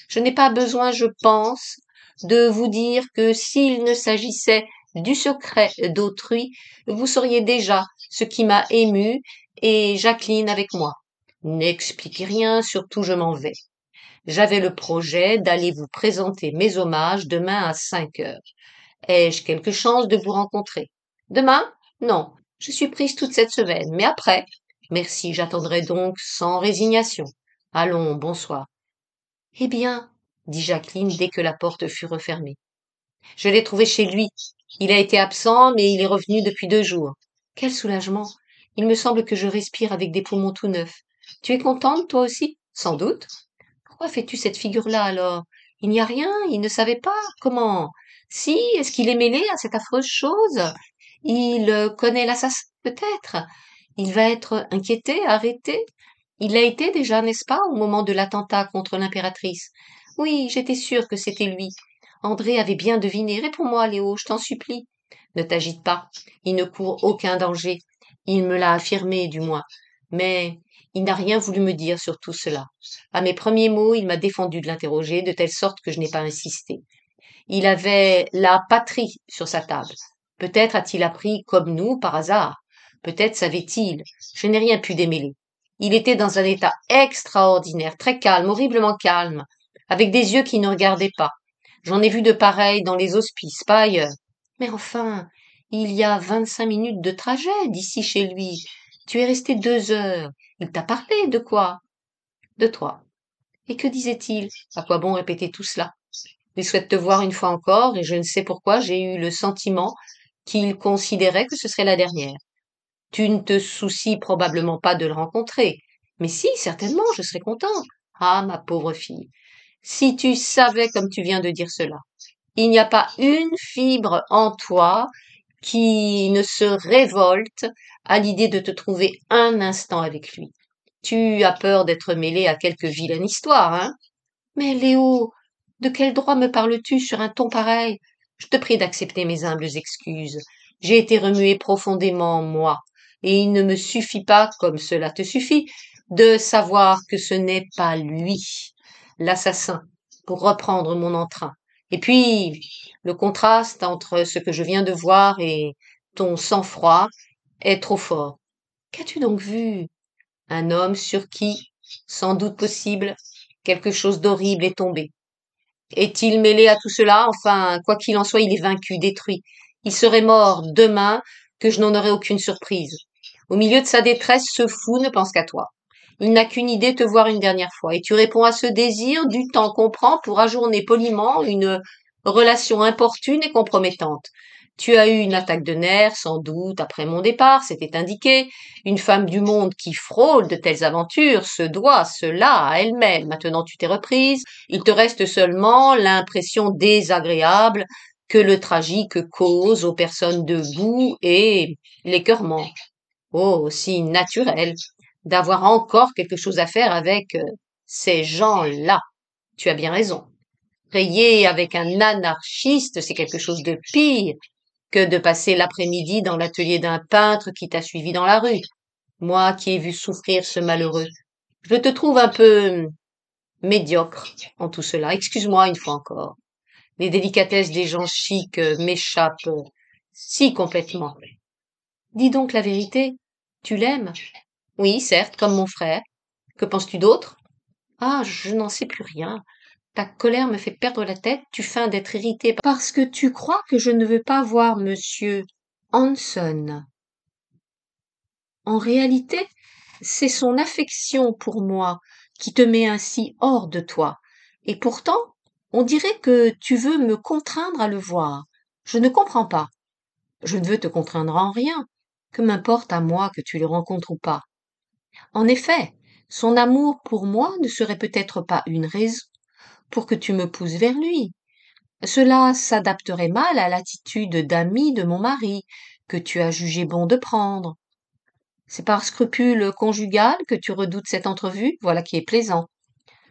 Je n'ai pas besoin, je pense, de vous dire que s'il ne s'agissait du secret d'autrui, vous sauriez déjà ce qui m'a ému et Jacqueline avec moi. N'expliquez rien, surtout je m'en vais. J'avais le projet d'aller vous présenter mes hommages demain à cinq heures. Ai-je quelque chance de vous rencontrer Demain Non, je suis prise toute cette semaine, mais après Merci, j'attendrai donc sans résignation. Allons, bonsoir. Eh bien, dit Jacqueline dès que la porte fut refermée. Je l'ai trouvé chez lui. Il a été absent, mais il est revenu depuis deux jours. Quel soulagement. Il me semble que je respire avec des poumons tout neufs. Tu es contente, toi aussi? Sans doute. Pourquoi fais tu cette figure là alors? Il n'y a rien, il ne savait pas. Comment? Si, est-ce qu'il est mêlé à cette affreuse chose Il euh, connaît l'assassin peut-être. Il va être inquiété, arrêté. Il l'a été déjà, n'est-ce pas, au moment de l'attentat contre l'impératrice. Oui, j'étais sûre que c'était lui. André avait bien deviné. Réponds-moi, Léo, je t'en supplie. Ne t'agite pas. Il ne court aucun danger. Il me l'a affirmé, du moins. Mais il n'a rien voulu me dire sur tout cela. À mes premiers mots, il m'a défendu de l'interroger, de telle sorte que je n'ai pas insisté. Il avait la patrie sur sa table. Peut-être a-t-il appris comme nous par hasard. Peut-être savait-il. Je n'ai rien pu démêler. Il était dans un état extraordinaire, très calme, horriblement calme, avec des yeux qui ne regardaient pas. J'en ai vu de pareils dans les hospices, pas ailleurs. Mais enfin, il y a vingt-cinq minutes de trajet d'ici chez lui. Tu es resté deux heures. Il t'a parlé de quoi De toi. Et que disait-il À quoi bon répéter tout cela il souhaite te voir une fois encore, et je ne sais pourquoi, j'ai eu le sentiment qu'il considérait que ce serait la dernière. Tu ne te soucies probablement pas de le rencontrer. Mais si, certainement, je serais content. Ah, ma pauvre fille. Si tu savais comme tu viens de dire cela. Il n'y a pas une fibre en toi qui ne se révolte à l'idée de te trouver un instant avec lui. Tu as peur d'être mêlé à quelque vilaine histoire, hein? Mais Léo, de quel droit me parles-tu sur un ton pareil Je te prie d'accepter mes humbles excuses. J'ai été remué profondément, moi, et il ne me suffit pas, comme cela te suffit, de savoir que ce n'est pas lui, l'assassin, pour reprendre mon entrain. Et puis, le contraste entre ce que je viens de voir et ton sang-froid est trop fort. Qu'as-tu donc vu Un homme sur qui, sans doute possible, quelque chose d'horrible est tombé. Est-il mêlé à tout cela Enfin, quoi qu'il en soit, il est vaincu, détruit. Il serait mort demain, que je n'en aurais aucune surprise. Au milieu de sa détresse, ce fou ne pense qu'à toi. Il n'a qu'une idée te voir une dernière fois, et tu réponds à ce désir du temps qu'on prend pour ajourner poliment une relation importune et compromettante. Tu as eu une attaque de nerfs, sans doute, après mon départ, c'était indiqué. Une femme du monde qui frôle de telles aventures se doit cela à elle-même. Maintenant tu t'es reprise. Il te reste seulement l'impression désagréable que le tragique cause aux personnes debout et l'écœurement. Oh, si naturel d'avoir encore quelque chose à faire avec euh, ces gens-là. Tu as bien raison. Rayer avec un anarchiste, c'est quelque chose de pire que de passer l'après-midi dans l'atelier d'un peintre qui t'a suivi dans la rue, moi qui ai vu souffrir ce malheureux. Je te trouve un peu hmm, médiocre en tout cela. Excuse-moi une fois encore. Les délicatesses des gens chics m'échappent euh, si complètement. Dis donc la vérité. Tu l'aimes Oui, certes, comme mon frère. Que penses-tu d'autre Ah, je n'en sais plus rien. Ta colère me fait perdre la tête, tu feins d'être irrité parce que tu crois que je ne veux pas voir monsieur Hanson. En réalité, c'est son affection pour moi qui te met ainsi hors de toi. Et pourtant, on dirait que tu veux me contraindre à le voir. Je ne comprends pas. Je ne veux te contraindre en rien. Que m'importe à moi que tu le rencontres ou pas. En effet, son amour pour moi ne serait peut-être pas une raison pour que tu me pousses vers lui. Cela s'adapterait mal à l'attitude d'ami de mon mari que tu as jugé bon de prendre. C'est par scrupule conjugal que tu redoutes cette entrevue, voilà qui est plaisant.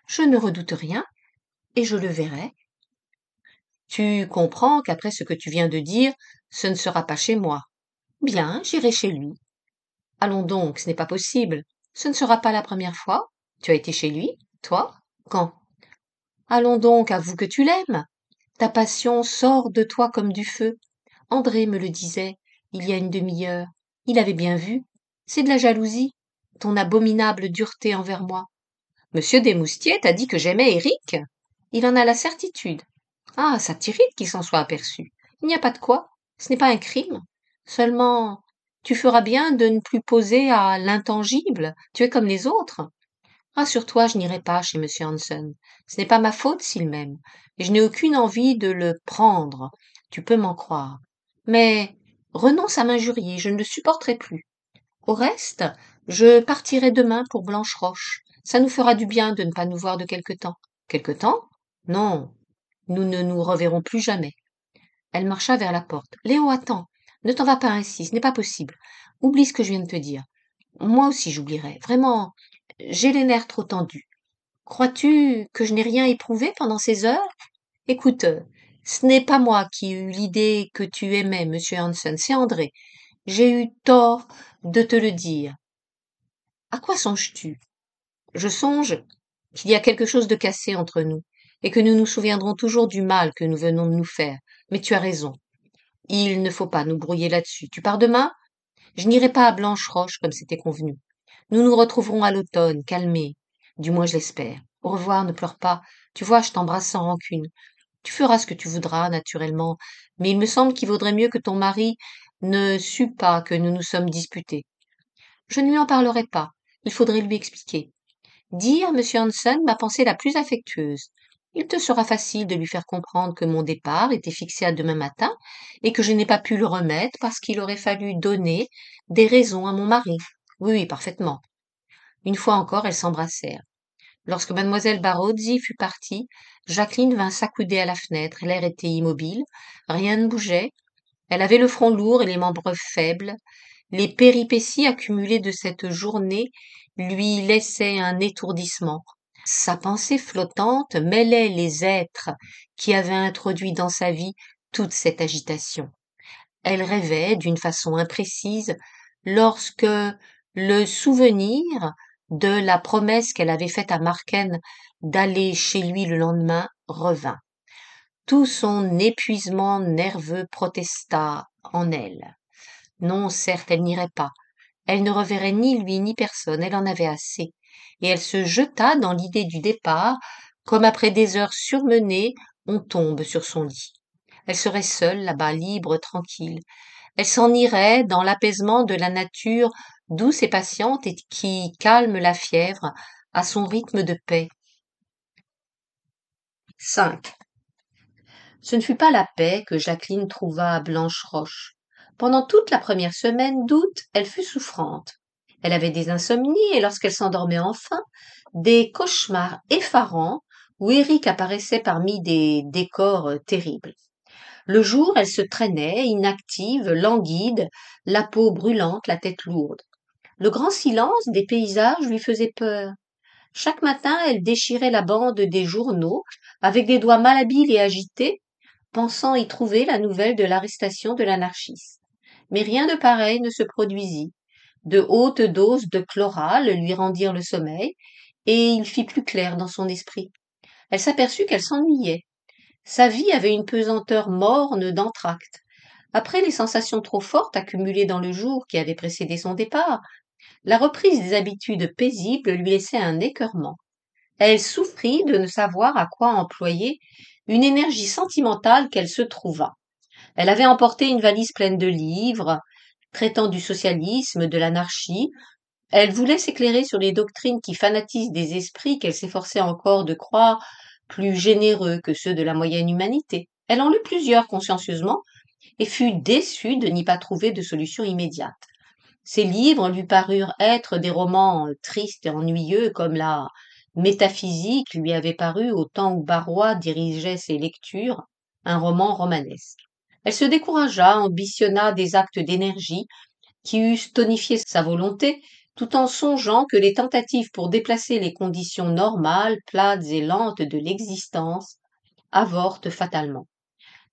Je ne redoute rien, et je le verrai. Tu comprends qu'après ce que tu viens de dire, ce ne sera pas chez moi. Bien, j'irai chez lui. Allons donc, ce n'est pas possible. Ce ne sera pas la première fois. Tu as été chez lui, toi Quand Allons donc, avoue que tu l'aimes. Ta passion sort de toi comme du feu. André me le disait, il y a une demi-heure. Il avait bien vu. C'est de la jalousie, ton abominable dureté envers moi. Monsieur Desmoustiers t'a dit que j'aimais Eric Il en a la certitude. Ah, ça t'irrite qu'il s'en soit aperçu. Il n'y a pas de quoi. Ce n'est pas un crime. Seulement, tu feras bien de ne plus poser à l'intangible. Tu es comme les autres. Rassure-toi, ah, je n'irai pas chez M. Hanson. Ce n'est pas ma faute s'il m'aime, et je n'ai aucune envie de le prendre. Tu peux m'en croire. Mais renonce à m'injurier, je ne le supporterai plus. Au reste, je partirai demain pour Blanche-Roche. Ça nous fera du bien de ne pas nous voir de quelque temps. Quelque temps Non, nous ne nous reverrons plus jamais. Elle marcha vers la porte. Léo, attends. Ne t'en vas pas ainsi, ce n'est pas possible. Oublie ce que je viens de te dire. Moi aussi j'oublierai. Vraiment, j'ai les nerfs trop tendus. Crois-tu que je n'ai rien éprouvé pendant ces heures Écoute, ce n'est pas moi qui ai eu l'idée que tu aimais, monsieur Hansen, c'est André. J'ai eu tort de te le dire. À quoi songes-tu Je songe qu'il y a quelque chose de cassé entre nous, et que nous nous souviendrons toujours du mal que nous venons de nous faire. Mais tu as raison. Il ne faut pas nous brouiller là-dessus. Tu pars demain Je n'irai pas à Blanche-Roche comme c'était convenu. Nous nous retrouverons à l'automne, calmés. Du moins, je l'espère. Au revoir, ne pleure pas. Tu vois, je t'embrasse sans rancune. Tu feras ce que tu voudras, naturellement, mais il me semble qu'il vaudrait mieux que ton mari ne sût pas que nous nous sommes disputés. Je ne lui en parlerai pas. Il faudrait lui expliquer. Dire à M. Hanson ma pensée la plus affectueuse. Il te sera facile de lui faire comprendre que mon départ était fixé à demain matin et que je n'ai pas pu le remettre parce qu'il aurait fallu donner des raisons à mon mari. Oui, oui, parfaitement. Une fois encore, elles s'embrassèrent. Lorsque mademoiselle Barozzi fut partie, Jacqueline vint s'accouder à la fenêtre. L'air était immobile, rien ne bougeait. Elle avait le front lourd et les membres faibles. Les péripéties accumulées de cette journée lui laissaient un étourdissement. Sa pensée flottante mêlait les êtres qui avaient introduit dans sa vie toute cette agitation. Elle rêvait d'une façon imprécise lorsque le souvenir de la promesse qu'elle avait faite à Marken d'aller chez lui le lendemain revint. Tout son épuisement nerveux protesta en elle. Non, certes, elle n'irait pas. Elle ne reverrait ni lui ni personne, elle en avait assez. Et elle se jeta dans l'idée du départ, comme après des heures surmenées, on tombe sur son lit. Elle serait seule là-bas, libre, tranquille. Elle s'en irait dans l'apaisement de la nature douce et patiente et qui calme la fièvre à son rythme de paix. 5. Ce ne fut pas la paix que Jacqueline trouva à Blanche-Roche. Pendant toute la première semaine d'août, elle fut souffrante. Elle avait des insomnies et lorsqu'elle s'endormait enfin, des cauchemars effarants où Eric apparaissait parmi des décors euh, terribles. Le jour, elle se traînait, inactive, languide, la peau brûlante, la tête lourde. Le grand silence des paysages lui faisait peur. Chaque matin, elle déchirait la bande des journaux avec des doigts malhabiles et agités, pensant y trouver la nouvelle de l'arrestation de l'anarchiste. Mais rien de pareil ne se produisit. De hautes doses de chloral lui rendirent le sommeil, et il fit plus clair dans son esprit. Elle s'aperçut qu'elle s'ennuyait. Sa vie avait une pesanteur morne d'entracte. Après les sensations trop fortes accumulées dans le jour qui avait précédé son départ, la reprise des habitudes paisibles lui laissait un écœurement. Elle souffrit de ne savoir à quoi employer une énergie sentimentale qu'elle se trouva. Elle avait emporté une valise pleine de livres, traitant du socialisme, de l'anarchie. Elle voulait s'éclairer sur les doctrines qui fanatisent des esprits qu'elle s'efforçait encore de croire plus généreux que ceux de la moyenne humanité. Elle en lut plusieurs consciencieusement et fut déçue de n'y pas trouver de solution immédiate. Ces livres lui parurent être des romans euh, tristes et ennuyeux comme la métaphysique lui avait paru au temps où Barrois dirigeait ses lectures, un roman romanesque. Elle se découragea, ambitionna des actes d'énergie qui eussent tonifié sa volonté, tout en songeant que les tentatives pour déplacer les conditions normales, plates et lentes de l'existence avortent fatalement.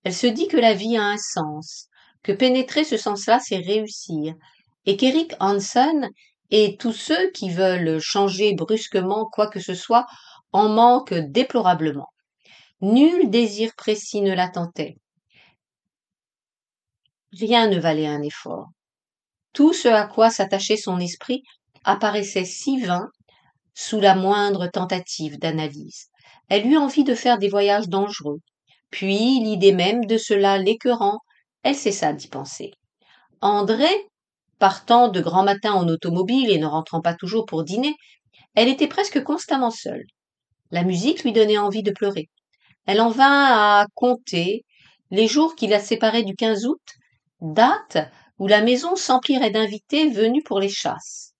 Elle se dit que la vie a un sens, que pénétrer ce sens-là, c'est réussir, et qu'Eric Hansen et tous ceux qui veulent changer brusquement quoi que ce soit en manquent déplorablement. Nul désir précis ne la tentait. Rien ne valait un effort. Tout ce à quoi s'attachait son esprit apparaissait si vain sous la moindre tentative d'analyse. Elle eut envie de faire des voyages dangereux. Puis, l'idée même de cela l'écœurant, elle cessa d'y penser. André Partant de grand matin en automobile et ne rentrant pas toujours pour dîner, elle était presque constamment seule. La musique lui donnait envie de pleurer. Elle en vint à compter les jours qui la séparaient du 15 août, date où la maison s'emplirait d'invités venus pour les chasses.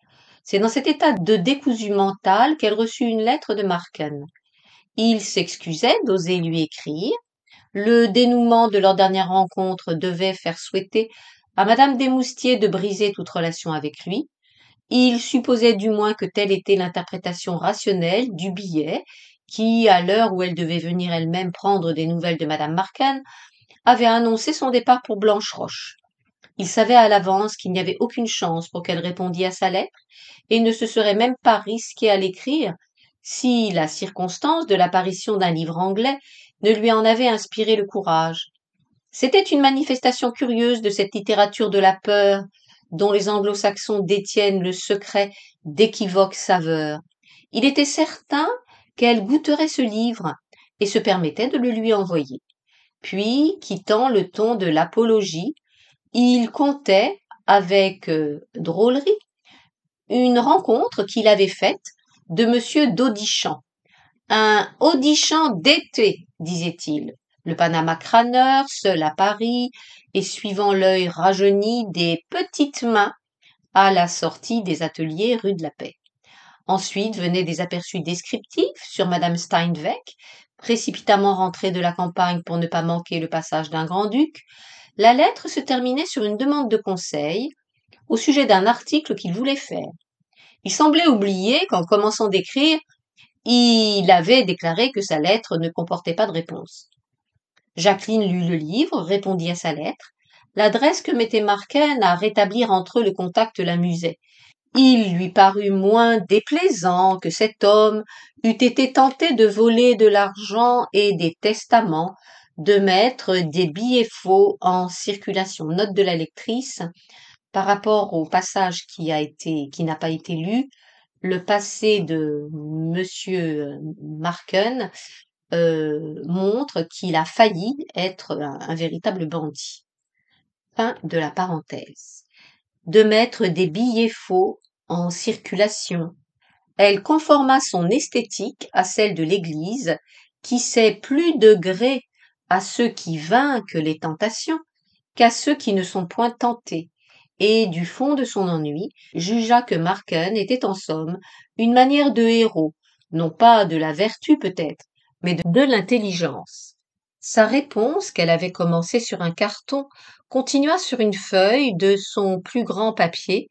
C'est dans cet état de décousu mental qu'elle reçut une lettre de Marken. Il s'excusait d'oser lui écrire. Le dénouement de leur dernière rencontre devait faire souhaiter à Madame Desmoustiers de briser toute relation avec lui. Il supposait du moins que telle était l'interprétation rationnelle du billet qui, à l'heure où elle devait venir elle-même prendre des nouvelles de Madame Marcan, avait annoncé son départ pour Blanche-Roche. Il savait à l'avance qu'il n'y avait aucune chance pour qu'elle répondît à sa lettre, et ne se serait même pas risqué à l'écrire si la circonstance de l'apparition d'un livre anglais ne lui en avait inspiré le courage, c'était une manifestation curieuse de cette littérature de la peur dont les anglo-saxons détiennent le secret d'équivoque saveur. Il était certain qu'elle goûterait ce livre et se permettait de le lui envoyer. Puis, quittant le ton de l'apologie, il comptait, avec euh, drôlerie, une rencontre qu'il avait faite de monsieur d'Audichamp. Un Audichamp d'été, disait-il. Le Panama crâneur, seul à Paris, et suivant l'œil rajeuni des petites mains à la sortie des ateliers rue de la Paix. Ensuite venaient des aperçus descriptifs sur Madame Steinweg, précipitamment rentrée de la campagne pour ne pas manquer le passage d'un grand-duc. La lettre se terminait sur une demande de conseil au sujet d'un article qu'il voulait faire. Il semblait oublier qu'en commençant d'écrire, il avait déclaré que sa lettre ne comportait pas de réponse. Jacqueline lut le livre, répondit à sa lettre. L'adresse que mettait Marken à rétablir entre eux le contact l'amusait. Il lui parut moins déplaisant que cet homme eût été tenté de voler de l'argent et des testaments, de mettre des billets faux en circulation. Note de la lectrice. Par rapport au passage qui a été, qui n'a pas été lu, le passé de monsieur Marken euh, montre qu'il a failli être un, un, véritable bandit. Fin de la parenthèse. De mettre des billets faux en circulation. Elle conforma son esthétique à celle de l'Église, qui sait plus de gré à ceux qui vainquent les tentations qu'à ceux qui ne sont point tentés, et du fond de son ennui, jugea que Marken était en somme une manière de héros, non pas de la vertu peut-être, mais de l'intelligence. Sa réponse, qu'elle avait commencée sur un carton, continua sur une feuille de son plus grand papier,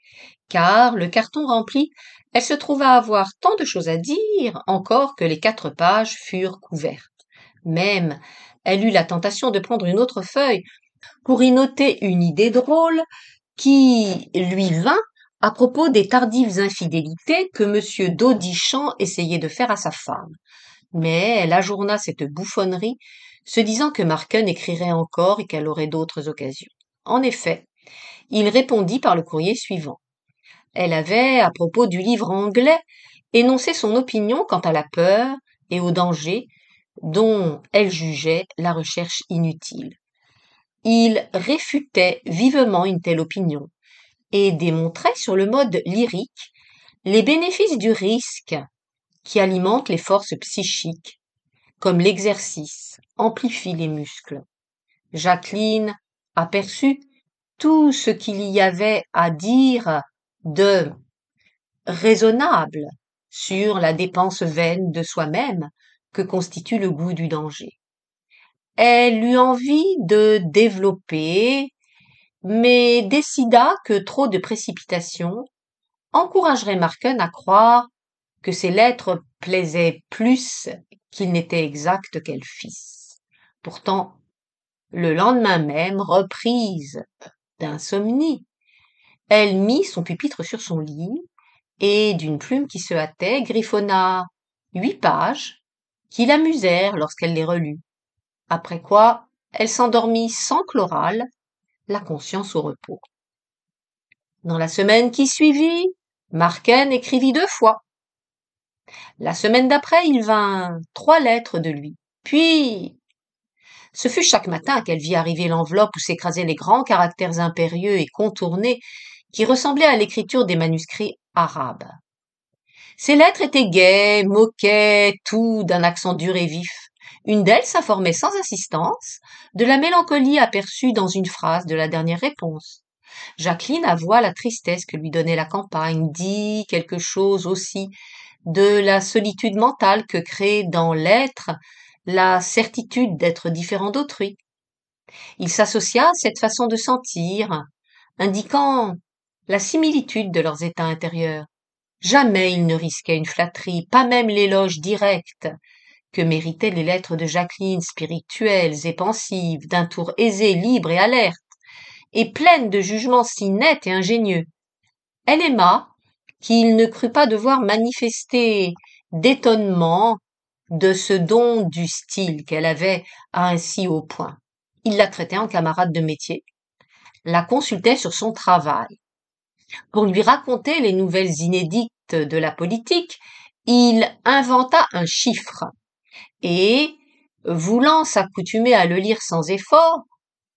car, le carton rempli, elle se trouva avoir tant de choses à dire encore que les quatre pages furent couvertes. Même, elle eut la tentation de prendre une autre feuille pour y noter une idée drôle qui lui vint à propos des tardives infidélités que Monsieur Daudichamp essayait de faire à sa femme. Mais elle ajourna cette bouffonnerie, se disant que Marken écrirait encore et qu'elle aurait d'autres occasions. En effet, il répondit par le courrier suivant. Elle avait, à propos du livre anglais, énoncé son opinion quant à la peur et au danger dont elle jugeait la recherche inutile. Il réfutait vivement une telle opinion et démontrait sur le mode lyrique les bénéfices du risque qui alimentent les forces psychiques, comme l'exercice amplifie les muscles. Jacqueline aperçut tout ce qu'il y avait à dire de raisonnable sur la dépense vaine de soi-même que constitue le goût du danger. Elle eut envie de développer, mais décida que trop de précipitation encouragerait Marken à croire que ces lettres plaisaient plus qu'il n'était exact qu'elles fissent. Pourtant, le lendemain même, reprise d'insomnie, elle mit son pupitre sur son lit et, d'une plume qui se hâtait, griffonna huit pages qui l'amusèrent lorsqu'elle les relut. Après quoi, elle s'endormit sans chloral, la conscience au repos. Dans la semaine qui suivit, Marken écrivit deux fois, la semaine d'après, il vint trois lettres de lui. Puis, ce fut chaque matin qu'elle vit arriver l'enveloppe où s'écrasaient les grands caractères impérieux et contournés qui ressemblaient à l'écriture des manuscrits arabes. Ces lettres étaient gaies, moquaient tout d'un accent dur et vif. Une d'elles s'informait sans assistance de la mélancolie aperçue dans une phrase de la dernière réponse. Jacqueline avoua la tristesse que lui donnait la campagne, dit quelque chose aussi de la solitude mentale que crée dans l'être la certitude d'être différent d'autrui. Il s'associa à cette façon de sentir, indiquant la similitude de leurs états intérieurs. Jamais ils ne risquait une flatterie, pas même l'éloge direct que méritaient les lettres de Jacqueline, spirituelles et pensives, d'un tour aisé, libre et alerte, et pleine de jugements si nets et ingénieux. Elle aima, qu'il ne crut pas devoir manifester d'étonnement de ce don du style qu'elle avait à un si haut point. Il la traitait en camarade de métier, la consultait sur son travail. Pour lui raconter les nouvelles inédites de la politique, il inventa un chiffre et, voulant s'accoutumer à le lire sans effort,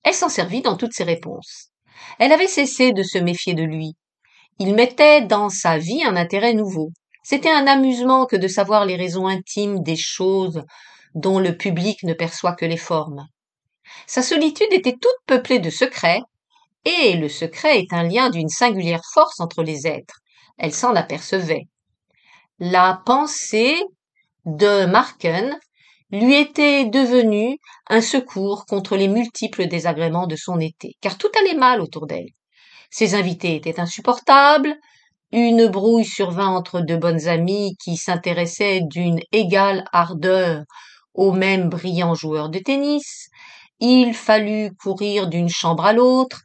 elle s'en servit dans toutes ses réponses. Elle avait cessé de se méfier de lui. Il mettait dans sa vie un intérêt nouveau. C'était un amusement que de savoir les raisons intimes des choses dont le public ne perçoit que les formes. Sa solitude était toute peuplée de secrets, et le secret est un lien d'une singulière force entre les êtres. Elle s'en apercevait. La pensée de Marken lui était devenue un secours contre les multiples désagréments de son été, car tout allait mal autour d'elle. Ses invités étaient insupportables, une brouille survint entre deux bonnes amies qui s'intéressaient d'une égale ardeur aux mêmes brillants joueurs de tennis, il fallut courir d'une chambre à l'autre,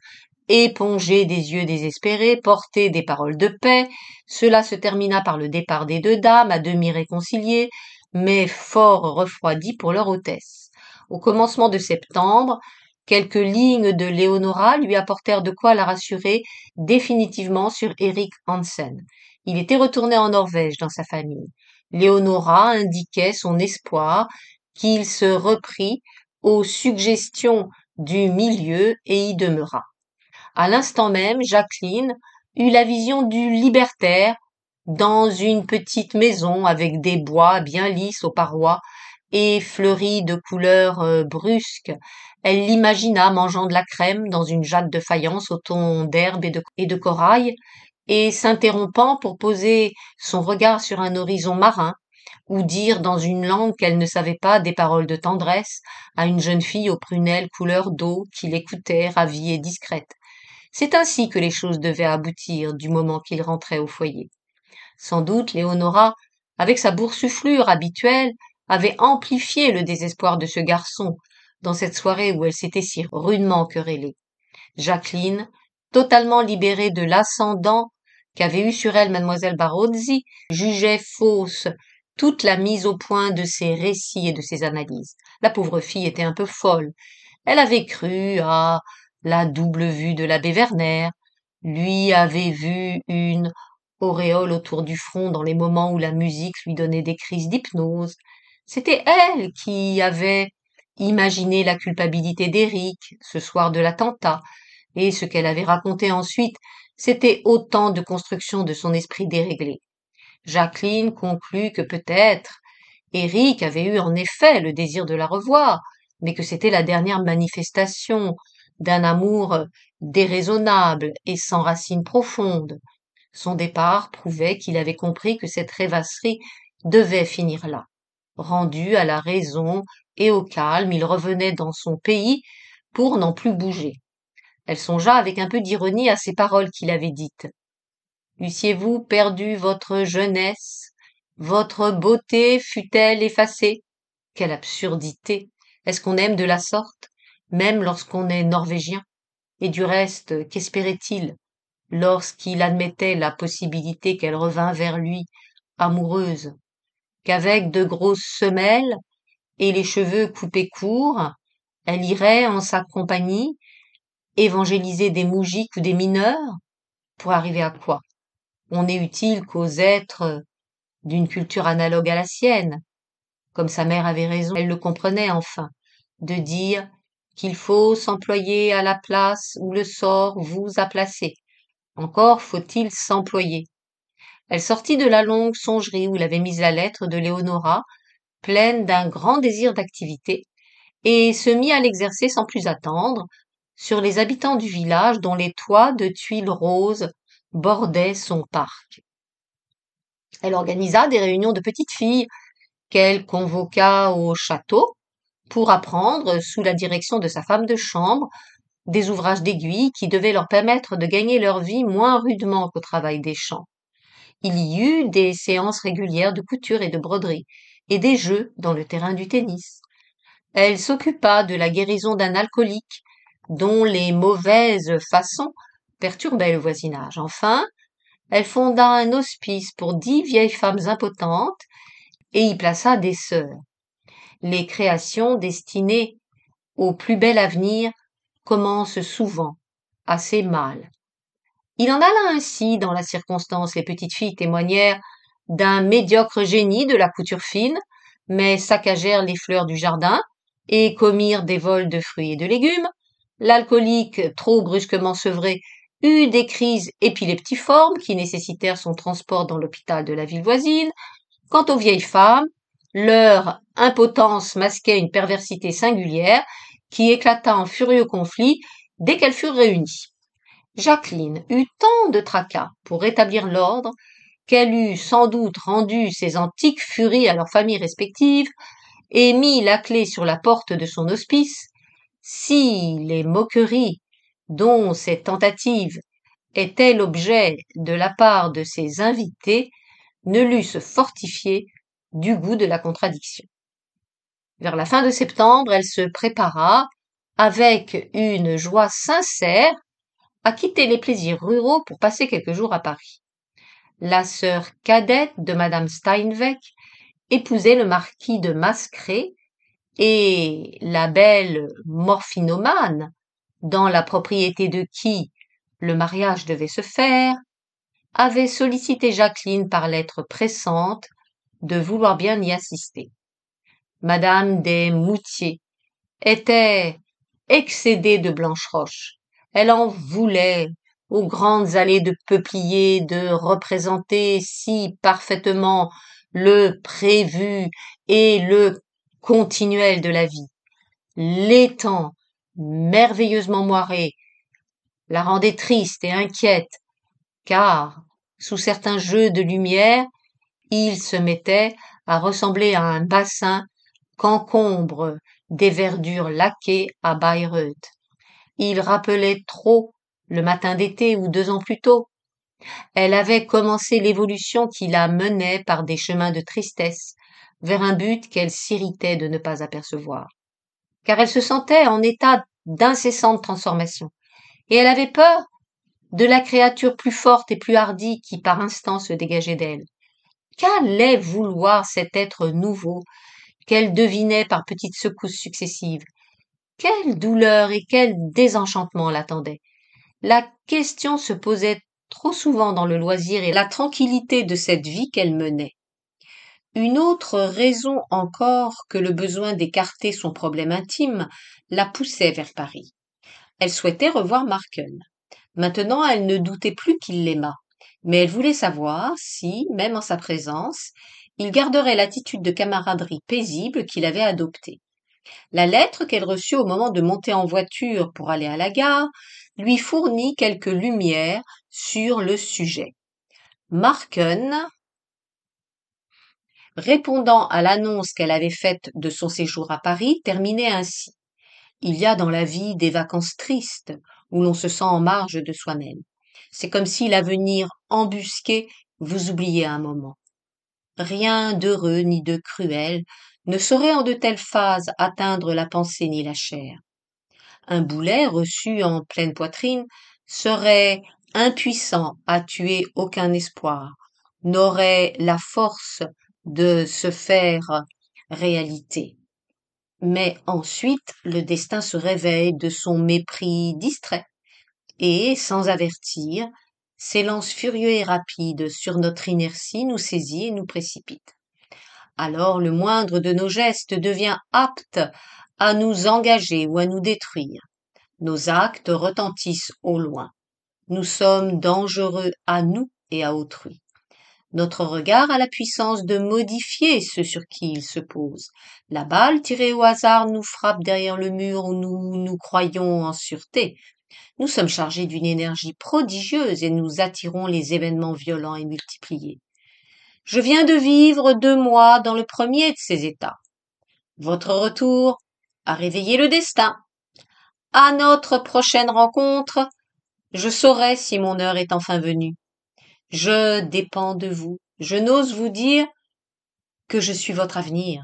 éponger des yeux désespérés, porter des paroles de paix, cela se termina par le départ des deux dames, à demi réconciliées, mais fort refroidies pour leur hôtesse. Au commencement de septembre, Quelques lignes de Léonora lui apportèrent de quoi la rassurer définitivement sur Eric Hansen. Il était retourné en Norvège dans sa famille. Léonora indiquait son espoir qu'il se reprit aux suggestions du milieu et y demeura. À l'instant même, Jacqueline eut la vision du libertaire dans une petite maison avec des bois bien lisses aux parois, et fleurie de couleurs euh, brusques, elle l'imagina mangeant de la crème dans une jatte de faïence au ton d'herbe et de, et de corail, et s'interrompant pour poser son regard sur un horizon marin, ou dire dans une langue qu'elle ne savait pas des paroles de tendresse à une jeune fille aux prunelles couleur d'eau qui l'écoutait ravie et discrète. C'est ainsi que les choses devaient aboutir du moment qu'il rentrait au foyer. Sans doute, Léonora, avec sa boursouflure habituelle, avait amplifié le désespoir de ce garçon dans cette soirée où elle s'était si rudement querellée. Jacqueline, totalement libérée de l'ascendant qu'avait eu sur elle mademoiselle Barozzi, jugeait fausse toute la mise au point de ses récits et de ses analyses. La pauvre fille était un peu folle. Elle avait cru à la double vue de l'abbé Werner, lui avait vu une auréole autour du front dans les moments où la musique lui donnait des crises d'hypnose. C'était elle qui avait imaginé la culpabilité d'Éric ce soir de l'attentat, et ce qu'elle avait raconté ensuite, c'était autant de construction de son esprit déréglé. Jacqueline conclut que peut-être Éric avait eu en effet le désir de la revoir, mais que c'était la dernière manifestation d'un amour déraisonnable et sans racines profondes. Son départ prouvait qu'il avait compris que cette rêvasserie devait finir là. Rendu à la raison et au calme, il revenait dans son pays pour n'en plus bouger. Elle songea avec un peu d'ironie à ces paroles qu'il avait dites. Eussiez-vous perdu votre jeunesse Votre beauté fut-elle effacée Quelle absurdité Est-ce qu'on aime de la sorte, même lorsqu'on est norvégien Et du reste, qu'espérait-il lorsqu'il admettait la possibilité qu'elle revînt vers lui, amoureuse qu'avec de grosses semelles et les cheveux coupés courts, elle irait en sa compagnie évangéliser des mougiques ou des mineurs pour arriver à quoi On n'est utile qu'aux êtres d'une culture analogue à la sienne. Comme sa mère avait raison, elle le comprenait enfin, de dire qu'il faut s'employer à la place où le sort vous a placé. Encore faut-il s'employer. Elle sortit de la longue songerie où il avait mis la lettre de Léonora, pleine d'un grand désir d'activité, et se mit à l'exercer sans plus attendre sur les habitants du village dont les toits de tuiles roses bordaient son parc. Elle organisa des réunions de petites filles qu'elle convoqua au château pour apprendre, sous la direction de sa femme de chambre, des ouvrages d'aiguille qui devaient leur permettre de gagner leur vie moins rudement qu'au travail des champs. Il y eut des séances régulières de couture et de broderie, et des jeux dans le terrain du tennis. Elle s'occupa de la guérison d'un alcoolique dont les mauvaises façons perturbaient le voisinage. Enfin, elle fonda un hospice pour dix vieilles femmes impotentes et y plaça des sœurs. Les créations destinées au plus bel avenir commencent souvent assez mal. Il en alla ainsi dans la circonstance. Les petites filles témoignèrent d'un médiocre génie de la couture fine, mais saccagèrent les fleurs du jardin et commirent des vols de fruits et de légumes. L'alcoolique, trop brusquement sevré, eut des crises épileptiformes qui nécessitèrent son transport dans l'hôpital de la ville voisine. Quant aux vieilles femmes, leur impotence masquait une perversité singulière qui éclata en furieux conflit dès qu'elles furent réunies. Jacqueline eut tant de tracas pour rétablir l'ordre qu'elle eut sans doute rendu ses antiques furies à leurs familles respectives et mis la clé sur la porte de son hospice, si les moqueries dont cette tentative était l'objet de la part de ses invités ne l'eussent fortifiée du goût de la contradiction. Vers la fin de septembre, elle se prépara, avec une joie sincère, a quitté les plaisirs ruraux pour passer quelques jours à Paris. La sœur cadette de madame Steinweg épousait le marquis de Mascret et la belle morphinomane, dans la propriété de qui le mariage devait se faire, avait sollicité Jacqueline par lettre pressante de vouloir bien y assister. Madame des Moutiers était excédée de Blanche-Roche elle en voulait aux grandes allées de peupliers de représenter si parfaitement le prévu et le continuel de la vie. L'étang, merveilleusement moiré, la rendait triste et inquiète, car, sous certains jeux de lumière, il se mettait à ressembler à un bassin qu'encombre des verdures laquées à Bayreuth. Il rappelait trop le matin d'été ou deux ans plus tôt. Elle avait commencé l'évolution qui la menait par des chemins de tristesse vers un but qu'elle s'irritait de ne pas apercevoir. Car elle se sentait en état d'incessante transformation, et elle avait peur de la créature plus forte et plus hardie qui par instant se dégageait d'elle. Qu'allait vouloir cet être nouveau qu'elle devinait par petites secousses successives quelle douleur et quel désenchantement l'attendait. La question se posait trop souvent dans le loisir et la tranquillité de cette vie qu'elle menait. Une autre raison encore que le besoin d'écarter son problème intime la poussait vers Paris. Elle souhaitait revoir Markel. Maintenant, elle ne doutait plus qu'il l'aimât, mais elle voulait savoir si, même en sa présence, il garderait l'attitude de camaraderie paisible qu'il avait adoptée. La lettre qu'elle reçut au moment de monter en voiture pour aller à la gare lui fournit quelques lumières sur le sujet. Marken, répondant à l'annonce qu'elle avait faite de son séjour à Paris, terminait ainsi. Il y a dans la vie des vacances tristes où l'on se sent en marge de soi-même. C'est comme si l'avenir embusqué vous oubliait un moment. Rien d'heureux ni de cruel, ne saurait en de telles phases atteindre la pensée ni la chair. Un boulet reçu en pleine poitrine serait impuissant à tuer aucun espoir, n'aurait la force de se faire réalité. Mais ensuite, le destin se réveille de son mépris distrait et, sans avertir, s'élance furieux et rapide sur notre inertie, nous saisit et nous précipite alors le moindre de nos gestes devient apte à nous engager ou à nous détruire. Nos actes retentissent au loin. Nous sommes dangereux à nous et à autrui. Notre regard a la puissance de modifier ceux sur qui il se pose. La balle tirée au hasard nous frappe derrière le mur où nous nous croyons en sûreté. Nous sommes chargés d'une énergie prodigieuse et nous attirons les événements violents et multipliés. Je viens de vivre deux mois dans le premier de ces états. Votre retour a réveillé le destin. À notre prochaine rencontre, je saurai si mon heure est enfin venue. Je dépends de vous. Je n'ose vous dire que je suis votre avenir,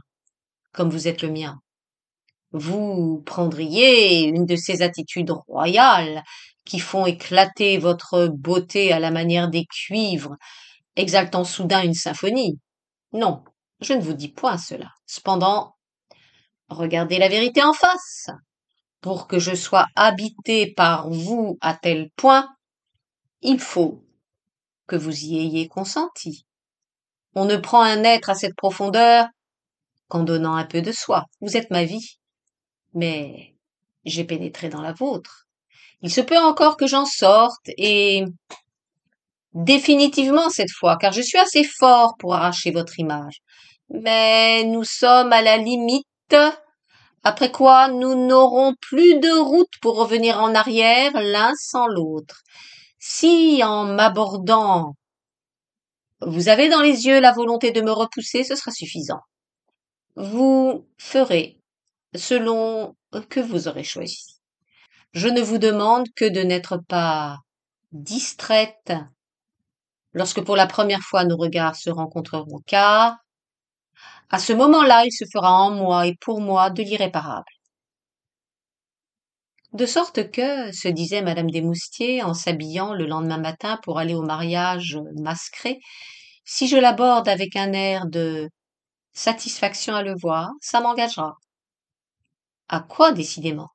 comme vous êtes le mien. Vous prendriez une de ces attitudes royales qui font éclater votre beauté à la manière des cuivres, exaltant soudain une symphonie. Non, je ne vous dis point cela. Cependant, regardez la vérité en face. Pour que je sois habité par vous à tel point, il faut que vous y ayez consenti. On ne prend un être à cette profondeur qu'en donnant un peu de soi. Vous êtes ma vie, mais j'ai pénétré dans la vôtre. Il se peut encore que j'en sorte et définitivement cette fois, car je suis assez fort pour arracher votre image. Mais nous sommes à la limite, après quoi nous n'aurons plus de route pour revenir en arrière l'un sans l'autre. Si en m'abordant vous avez dans les yeux la volonté de me repousser, ce sera suffisant. Vous ferez selon que vous aurez choisi. Je ne vous demande que de n'être pas distraite lorsque pour la première fois nos regards se rencontreront, car à ce moment-là, il se fera en moi et pour moi de l'irréparable. De sorte que, se disait madame des Moustiers en s'habillant le lendemain matin pour aller au mariage masqué, si je l'aborde avec un air de satisfaction à le voir, ça m'engagera. À quoi décidément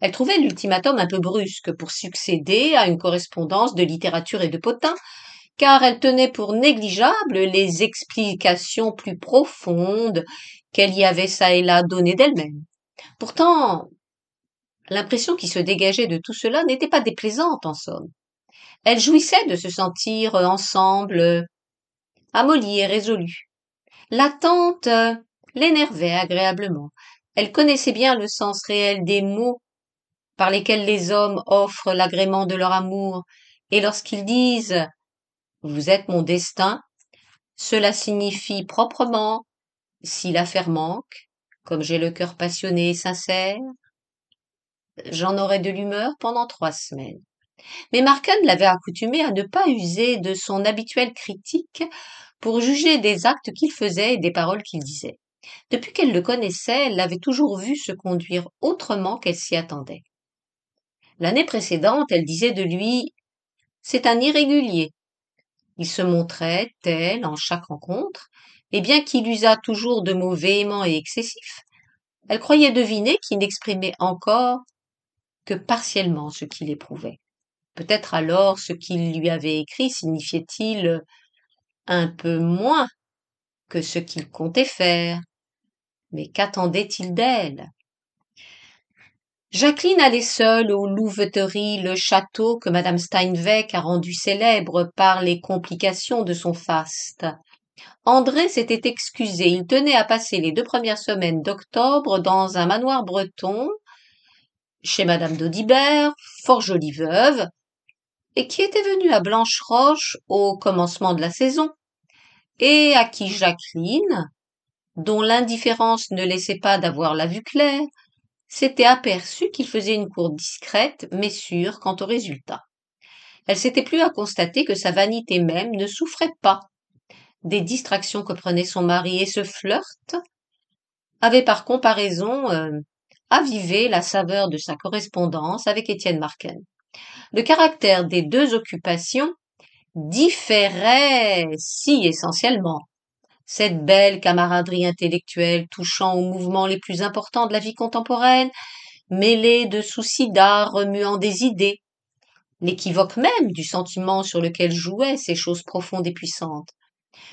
Elle trouvait l'ultimatum un peu brusque pour succéder à une correspondance de littérature et de potin, car elle tenait pour négligeables les explications plus profondes qu'elle y avait ça et là données d'elle-même. Pourtant, l'impression qui se dégageait de tout cela n'était pas déplaisante, en somme. Elle jouissait de se sentir ensemble amolie et résolue. L'attente l'énervait agréablement. Elle connaissait bien le sens réel des mots par lesquels les hommes offrent l'agrément de leur amour, et lorsqu'ils disent vous êtes mon destin. Cela signifie proprement si l'affaire manque, comme j'ai le cœur passionné et sincère, j'en aurai de l'humeur pendant trois semaines. Mais Markham l'avait accoutumé à ne pas user de son habituel critique pour juger des actes qu'il faisait et des paroles qu'il disait. Depuis qu'elle le connaissait, elle l'avait toujours vu se conduire autrement qu'elle s'y attendait. L'année précédente, elle disait de lui C'est un irrégulier, il se montrait tel en chaque rencontre, et bien qu'il usât toujours de mots véhéments et excessifs, elle croyait deviner qu'il n'exprimait encore que partiellement ce qu'il éprouvait. Peut-être alors ce qu'il lui avait écrit signifiait-il un peu moins que ce qu'il comptait faire. Mais qu'attendait-il d'elle Jacqueline allait seule aux louveteries le château que madame Steinweg a rendu célèbre par les complications de son faste. André s'était excusé, il tenait à passer les deux premières semaines d'octobre dans un manoir breton chez madame d'Audibert, fort jolie veuve, et qui était venue à Blanche-Roche au commencement de la saison, et à qui Jacqueline, dont l'indifférence ne laissait pas d'avoir la vue claire, s'était aperçue qu'il faisait une cour discrète mais sûre quant au résultat. Elle s'était plus à constater que sa vanité même ne souffrait pas des distractions que prenait son mari et ce flirt avait par comparaison euh, avivé la saveur de sa correspondance avec Étienne Marken. Le caractère des deux occupations différait si essentiellement cette belle camaraderie intellectuelle touchant aux mouvements les plus importants de la vie contemporaine, mêlée de soucis d'art remuant des idées, l'équivoque même du sentiment sur lequel jouaient ces choses profondes et puissantes.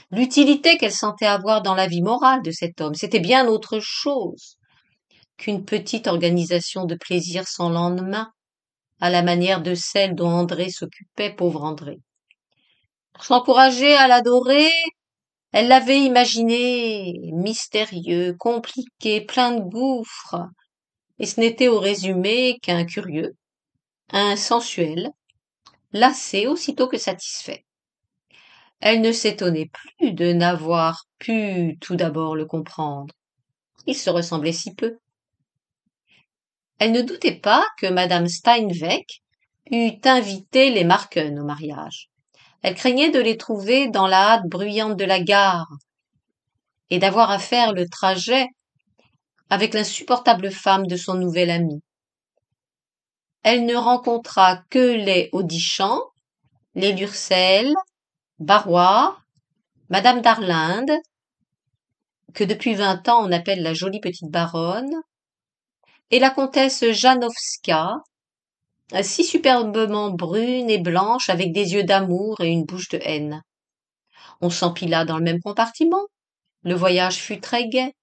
L'utilité qu'elle sentait avoir dans la vie morale de cet homme, c'était bien autre chose qu'une petite organisation de plaisir sans lendemain, à la manière de celle dont André s'occupait, pauvre André. s'encourager à l'adorer, elle l'avait imaginé mystérieux, compliqué, plein de gouffres, et ce n'était au résumé qu'un curieux, un sensuel, lassé aussitôt que satisfait. Elle ne s'étonnait plus de n'avoir pu tout d'abord le comprendre. Il se ressemblait si peu. Elle ne doutait pas que madame Steinweg eût invité les Marken au mariage. Elle craignait de les trouver dans la hâte bruyante de la gare et d'avoir à faire le trajet avec l'insupportable femme de son nouvel ami. Elle ne rencontra que les Audichamps, les Lurcelles, Barois, Madame d'Arlinde, que depuis vingt ans on appelle la jolie petite baronne, et la comtesse Janowska, si superbement brune et blanche avec des yeux d'amour et une bouche de haine. On s'empila dans le même compartiment. Le voyage fut très gai.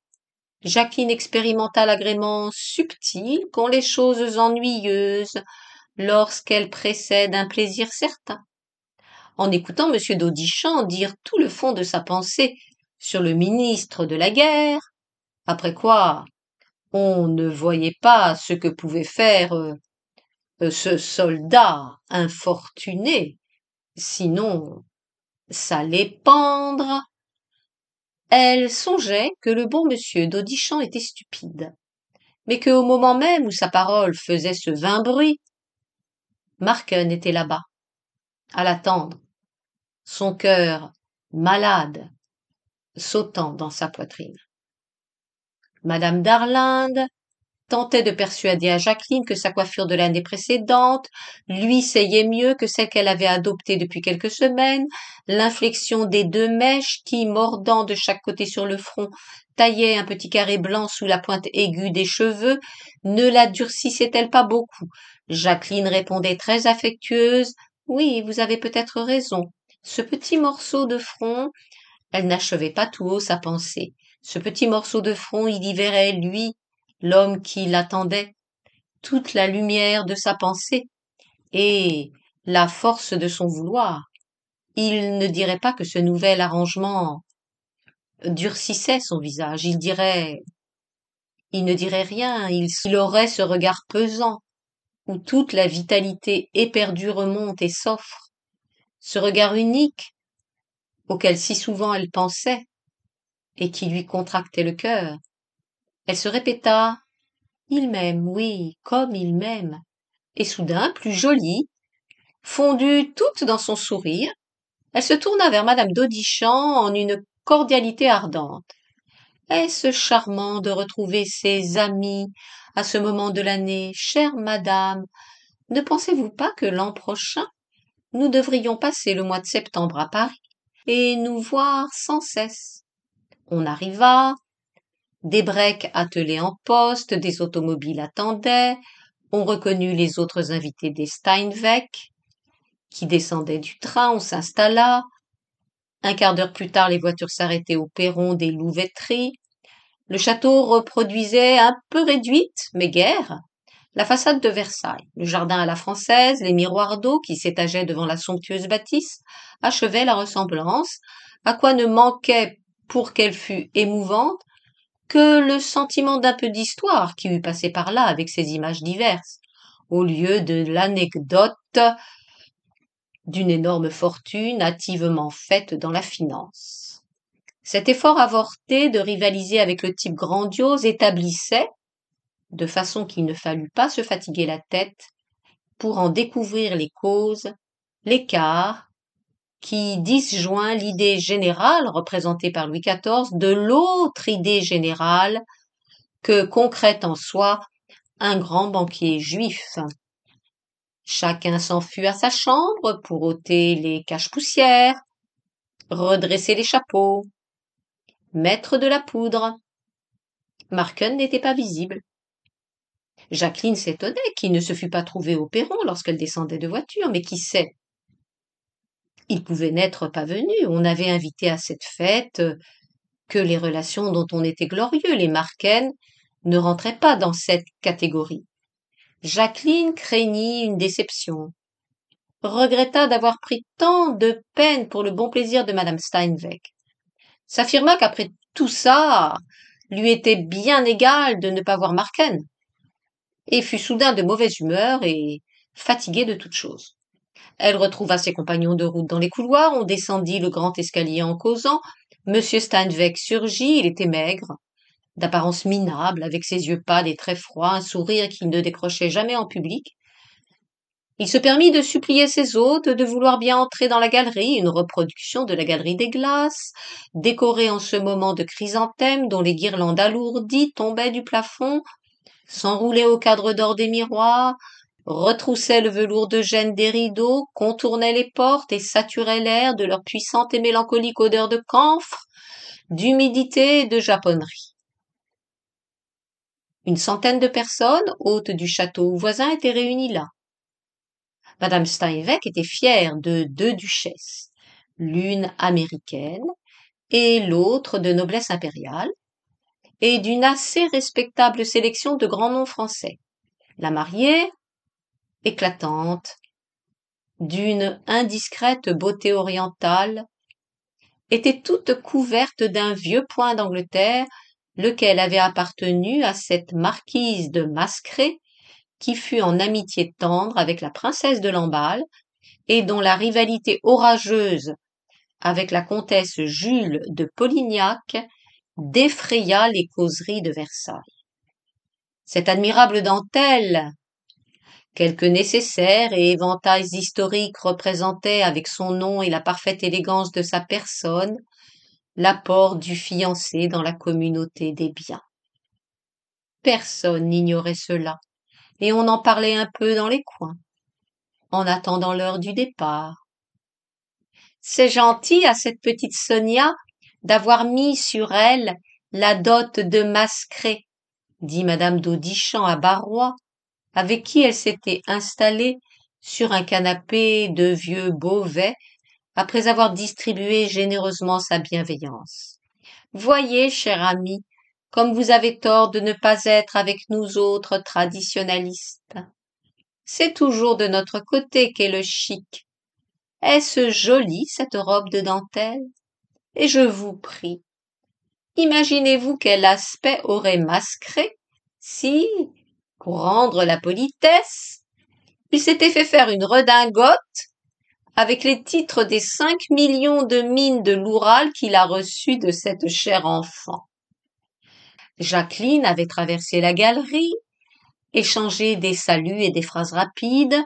Jacqueline expérimenta l'agrément subtil qu'ont les choses ennuyeuses lorsqu'elles précèdent un plaisir certain. En écoutant M. d'audichamp dire tout le fond de sa pensée sur le ministre de la guerre, après quoi on ne voyait pas ce que pouvait faire euh, euh, ce soldat infortuné, sinon ça pendre. Elle songeait que le bon monsieur d'Audichon était stupide, mais qu'au moment même où sa parole faisait ce vain bruit, Marken était là-bas, à l'attendre, son cœur malade, sautant dans sa poitrine. Madame d'Arlande, tentait de persuader à Jacqueline que sa coiffure de l'année précédente lui seyait mieux que celle qu'elle avait adoptée depuis quelques semaines, l'inflexion des deux mèches qui, mordant de chaque côté sur le front, taillait un petit carré blanc sous la pointe aiguë des cheveux, ne la durcissait-elle pas beaucoup Jacqueline répondait très affectueuse Oui, vous avez peut-être raison. Ce petit morceau de front. Elle n'achevait pas tout haut sa pensée. Ce petit morceau de front, il y verrait, lui, l'homme qui l'attendait, toute la lumière de sa pensée et la force de son vouloir. Il ne dirait pas que ce nouvel arrangement durcissait son visage, il dirait il ne dirait rien, il, aurait ce regard pesant, où toute la vitalité éperdue remonte et s'offre, ce regard unique, auquel si souvent elle pensait, et qui lui contractait le cœur, elle se répéta Il m'aime, oui, comme il m'aime. Et soudain, plus jolie, fondue toute dans son sourire, elle se tourna vers madame d'Audichant en une cordialité ardente. Est-ce charmant de retrouver ses amis à ce moment de l'année, chère madame Ne pensez-vous pas que l'an prochain, nous devrions passer le mois de septembre à Paris et nous voir sans cesse On arriva, des breaks attelés en poste, des automobiles attendaient, on reconnut les autres invités des Steinweg, qui descendaient du train, on s'installa. Un quart d'heure plus tard, les voitures s'arrêtaient au perron des louvetteries. Le château reproduisait un peu réduite, mais guère, la façade de Versailles, le jardin à la française, les miroirs d'eau qui s'étageaient devant la somptueuse bâtisse, achevaient la ressemblance, à quoi ne manquait, pour qu'elle fût émouvante, que le sentiment d'un peu d'histoire qui eût passé par là avec ces images diverses, au lieu de l'anecdote d'une énorme fortune hâtivement faite dans la finance. Cet effort avorté de rivaliser avec le type grandiose établissait, de façon qu'il ne fallut pas se fatiguer la tête, pour en découvrir les causes, l'écart qui disjoint l'idée générale représentée par Louis XIV de l'autre idée générale que concrète en soi un grand banquier juif. Chacun s'enfuit à sa chambre pour ôter les caches-poussières, redresser les chapeaux, mettre de la poudre. Marken n'était pas visible. Jacqueline s'étonnait qu'il ne se fût pas trouvé au perron lorsqu'elle descendait de voiture, mais qui sait il pouvait n'être pas venu. On avait invité à cette fête euh, que les relations dont on était glorieux, les Marken, ne rentraient pas dans cette catégorie. Jacqueline craignit une déception, regretta d'avoir pris tant de peine pour le bon plaisir de madame Steinweg, s'affirma qu'après tout ça, lui était bien égal de ne pas voir Marken, et fut soudain de mauvaise humeur et fatiguée de toutes choses. Elle retrouva ses compagnons de route dans les couloirs, on descendit le grand escalier en causant. Monsieur Steinweg surgit, il était maigre, d'apparence minable, avec ses yeux pâles et très froids, un sourire qu'il ne décrochait jamais en public. Il se permit de supplier ses hôtes de vouloir bien entrer dans la galerie, une reproduction de la galerie des glaces, décorée en ce moment de chrysanthèmes dont les guirlandes alourdies tombaient du plafond, s'enroulaient au cadre d'or des miroirs, retroussaient le velours de gêne des rideaux, contournaient les portes et saturaient l'air de leur puissante et mélancolique odeur de camphre, d'humidité et de japonnerie. Une centaine de personnes, hôtes du château voisin, étaient réunies là. Madame Steinévêque était fière de deux duchesses, l'une américaine et l'autre de noblesse impériale, et d'une assez respectable sélection de grands noms français. La mariée, éclatante, d'une indiscrète beauté orientale, était toute couverte d'un vieux point d'Angleterre, lequel avait appartenu à cette marquise de Mascret, qui fut en amitié tendre avec la princesse de Lamballe, et dont la rivalité orageuse avec la comtesse Jules de Polignac défraya les causeries de Versailles. Cette admirable dentelle, Quelques nécessaires et éventails historiques représentaient, avec son nom et la parfaite élégance de sa personne, l'apport du fiancé dans la communauté des biens. Personne n'ignorait cela, et on en parlait un peu dans les coins, en attendant l'heure du départ. C'est gentil à cette petite Sonia d'avoir mis sur elle la dot de Mascret, dit madame d'Audichamp à Barrois, avec qui elle s'était installée sur un canapé de vieux Beauvais après avoir distribué généreusement sa bienveillance. Voyez, cher ami, comme vous avez tort de ne pas être avec nous autres traditionalistes. C'est toujours de notre côté qu'est le chic. Est-ce joli cette robe de dentelle Et je vous prie, imaginez-vous quel aspect aurait masqué si, pour rendre la politesse, il s'était fait faire une redingote avec les titres des cinq millions de mines de l'Oural qu'il a reçues de cette chère enfant. Jacqueline avait traversé la galerie, échangé des saluts et des phrases rapides.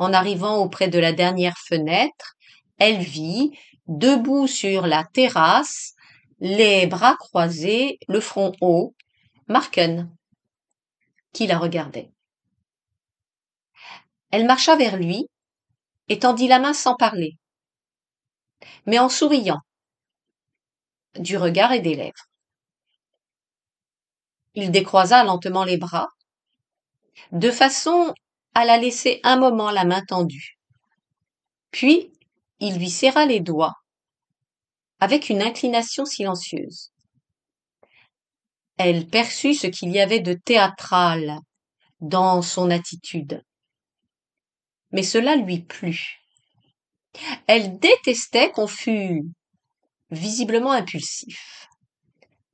En arrivant auprès de la dernière fenêtre, elle vit, debout sur la terrasse, les bras croisés, le front haut, Marken qui la regardait. Elle marcha vers lui et tendit la main sans parler, mais en souriant, du regard et des lèvres. Il décroisa lentement les bras, de façon à la laisser un moment la main tendue. Puis il lui serra les doigts, avec une inclination silencieuse. Elle perçut ce qu'il y avait de théâtral dans son attitude. Mais cela lui plut. Elle détestait qu'on fût visiblement impulsif.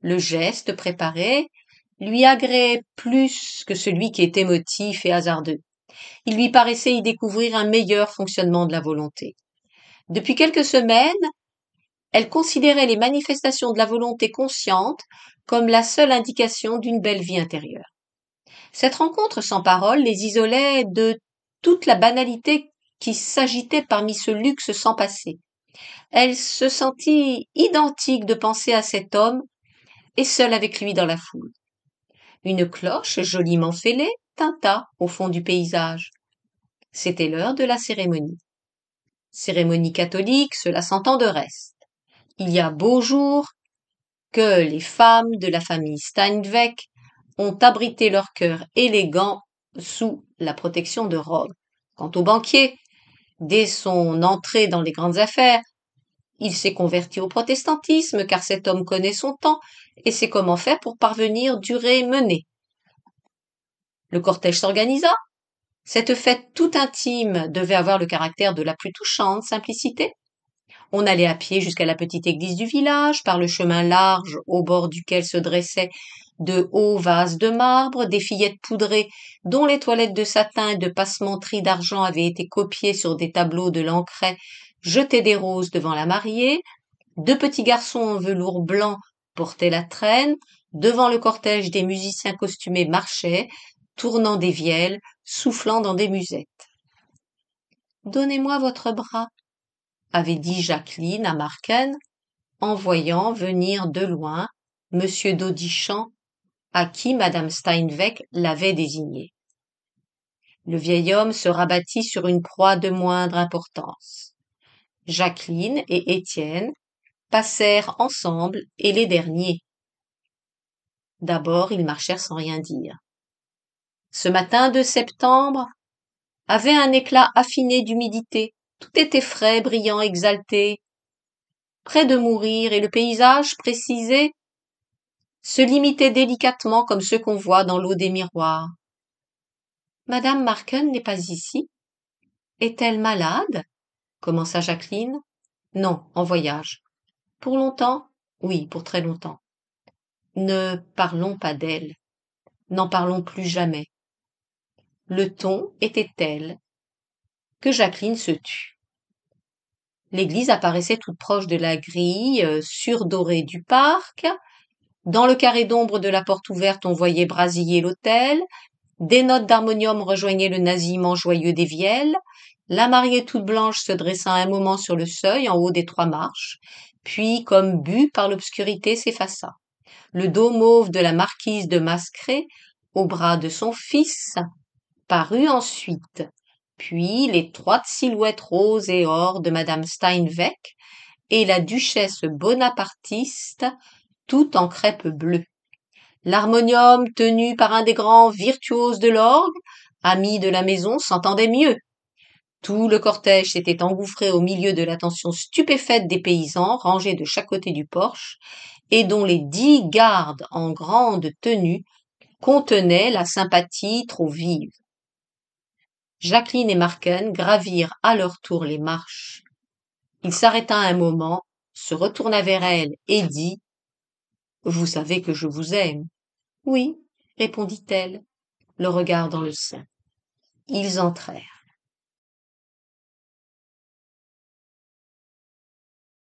Le geste préparé lui agréait plus que celui qui était motif et hasardeux. Il lui paraissait y découvrir un meilleur fonctionnement de la volonté. Depuis quelques semaines, elle considérait les manifestations de la volonté consciente comme la seule indication d'une belle vie intérieure. Cette rencontre sans parole les isolait de toute la banalité qui s'agitait parmi ce luxe sans passé. Elle se sentit identique de penser à cet homme et seule avec lui dans la foule. Une cloche joliment fêlée tinta au fond du paysage. C'était l'heure de la cérémonie. Cérémonie catholique, cela s'entend de reste. Il y a beau jour que les femmes de la famille Steinweg ont abrité leur cœur élégant sous la protection de Rogue. Quant au banquier, dès son entrée dans les grandes affaires, il s'est converti au protestantisme car cet homme connaît son temps et sait comment faire pour parvenir durer et mener. Le cortège s'organisa. Cette fête tout intime devait avoir le caractère de la plus touchante simplicité. On allait à pied jusqu'à la petite église du village, par le chemin large au bord duquel se dressaient de hauts vases de marbre, des fillettes poudrées dont les toilettes de satin et de passementerie d'argent avaient été copiées sur des tableaux de l'encret, jetaient des roses devant la mariée, deux petits garçons en velours blanc portaient la traîne, devant le cortège des musiciens costumés marchaient, tournant des vielles, soufflant dans des musettes. Donnez-moi votre bras, avait dit Jacqueline à Marken en voyant venir de loin M. Daudichamp à qui Madame Steinweg l'avait désigné. Le vieil homme se rabattit sur une proie de moindre importance. Jacqueline et Étienne passèrent ensemble et les derniers. D'abord, ils marchèrent sans rien dire. Ce matin de septembre avait un éclat affiné d'humidité tout était frais, brillant, exalté, près de mourir, et le paysage précisé se limitait délicatement comme ce qu'on voit dans l'eau des miroirs. Madame Marken n'est pas ici. Est-elle malade? commença Jacqueline. Non, en voyage. Pour longtemps? Oui, pour très longtemps. Ne parlons pas d'elle. N'en parlons plus jamais. Le ton était tel que Jacqueline se tut. L'église apparaissait toute proche de la grille euh, surdorée du parc. Dans le carré d'ombre de la porte ouverte, on voyait brasiller l'autel. Des notes d'harmonium rejoignaient le nasillement joyeux des vielles. La mariée toute blanche se dressa un moment sur le seuil en haut des trois marches, puis, comme bu par l'obscurité, s'effaça. Le dos mauve de la marquise de Mascré, au bras de son fils, parut ensuite, puis l'étroite silhouettes roses et or de madame Steinweck et la duchesse bonapartiste tout en crêpe bleue. L'harmonium tenu par un des grands virtuoses de l'orgue, ami de la maison, s'entendait mieux. Tout le cortège s'était engouffré au milieu de l'attention stupéfaite des paysans rangés de chaque côté du porche et dont les dix gardes en grande tenue contenaient la sympathie trop vive. Jacqueline et Marken gravirent à leur tour les marches. Il s'arrêta un moment, se retourna vers elle et dit Vous savez que je vous aime. Oui, répondit-elle, le regard dans le sein. Ils entrèrent.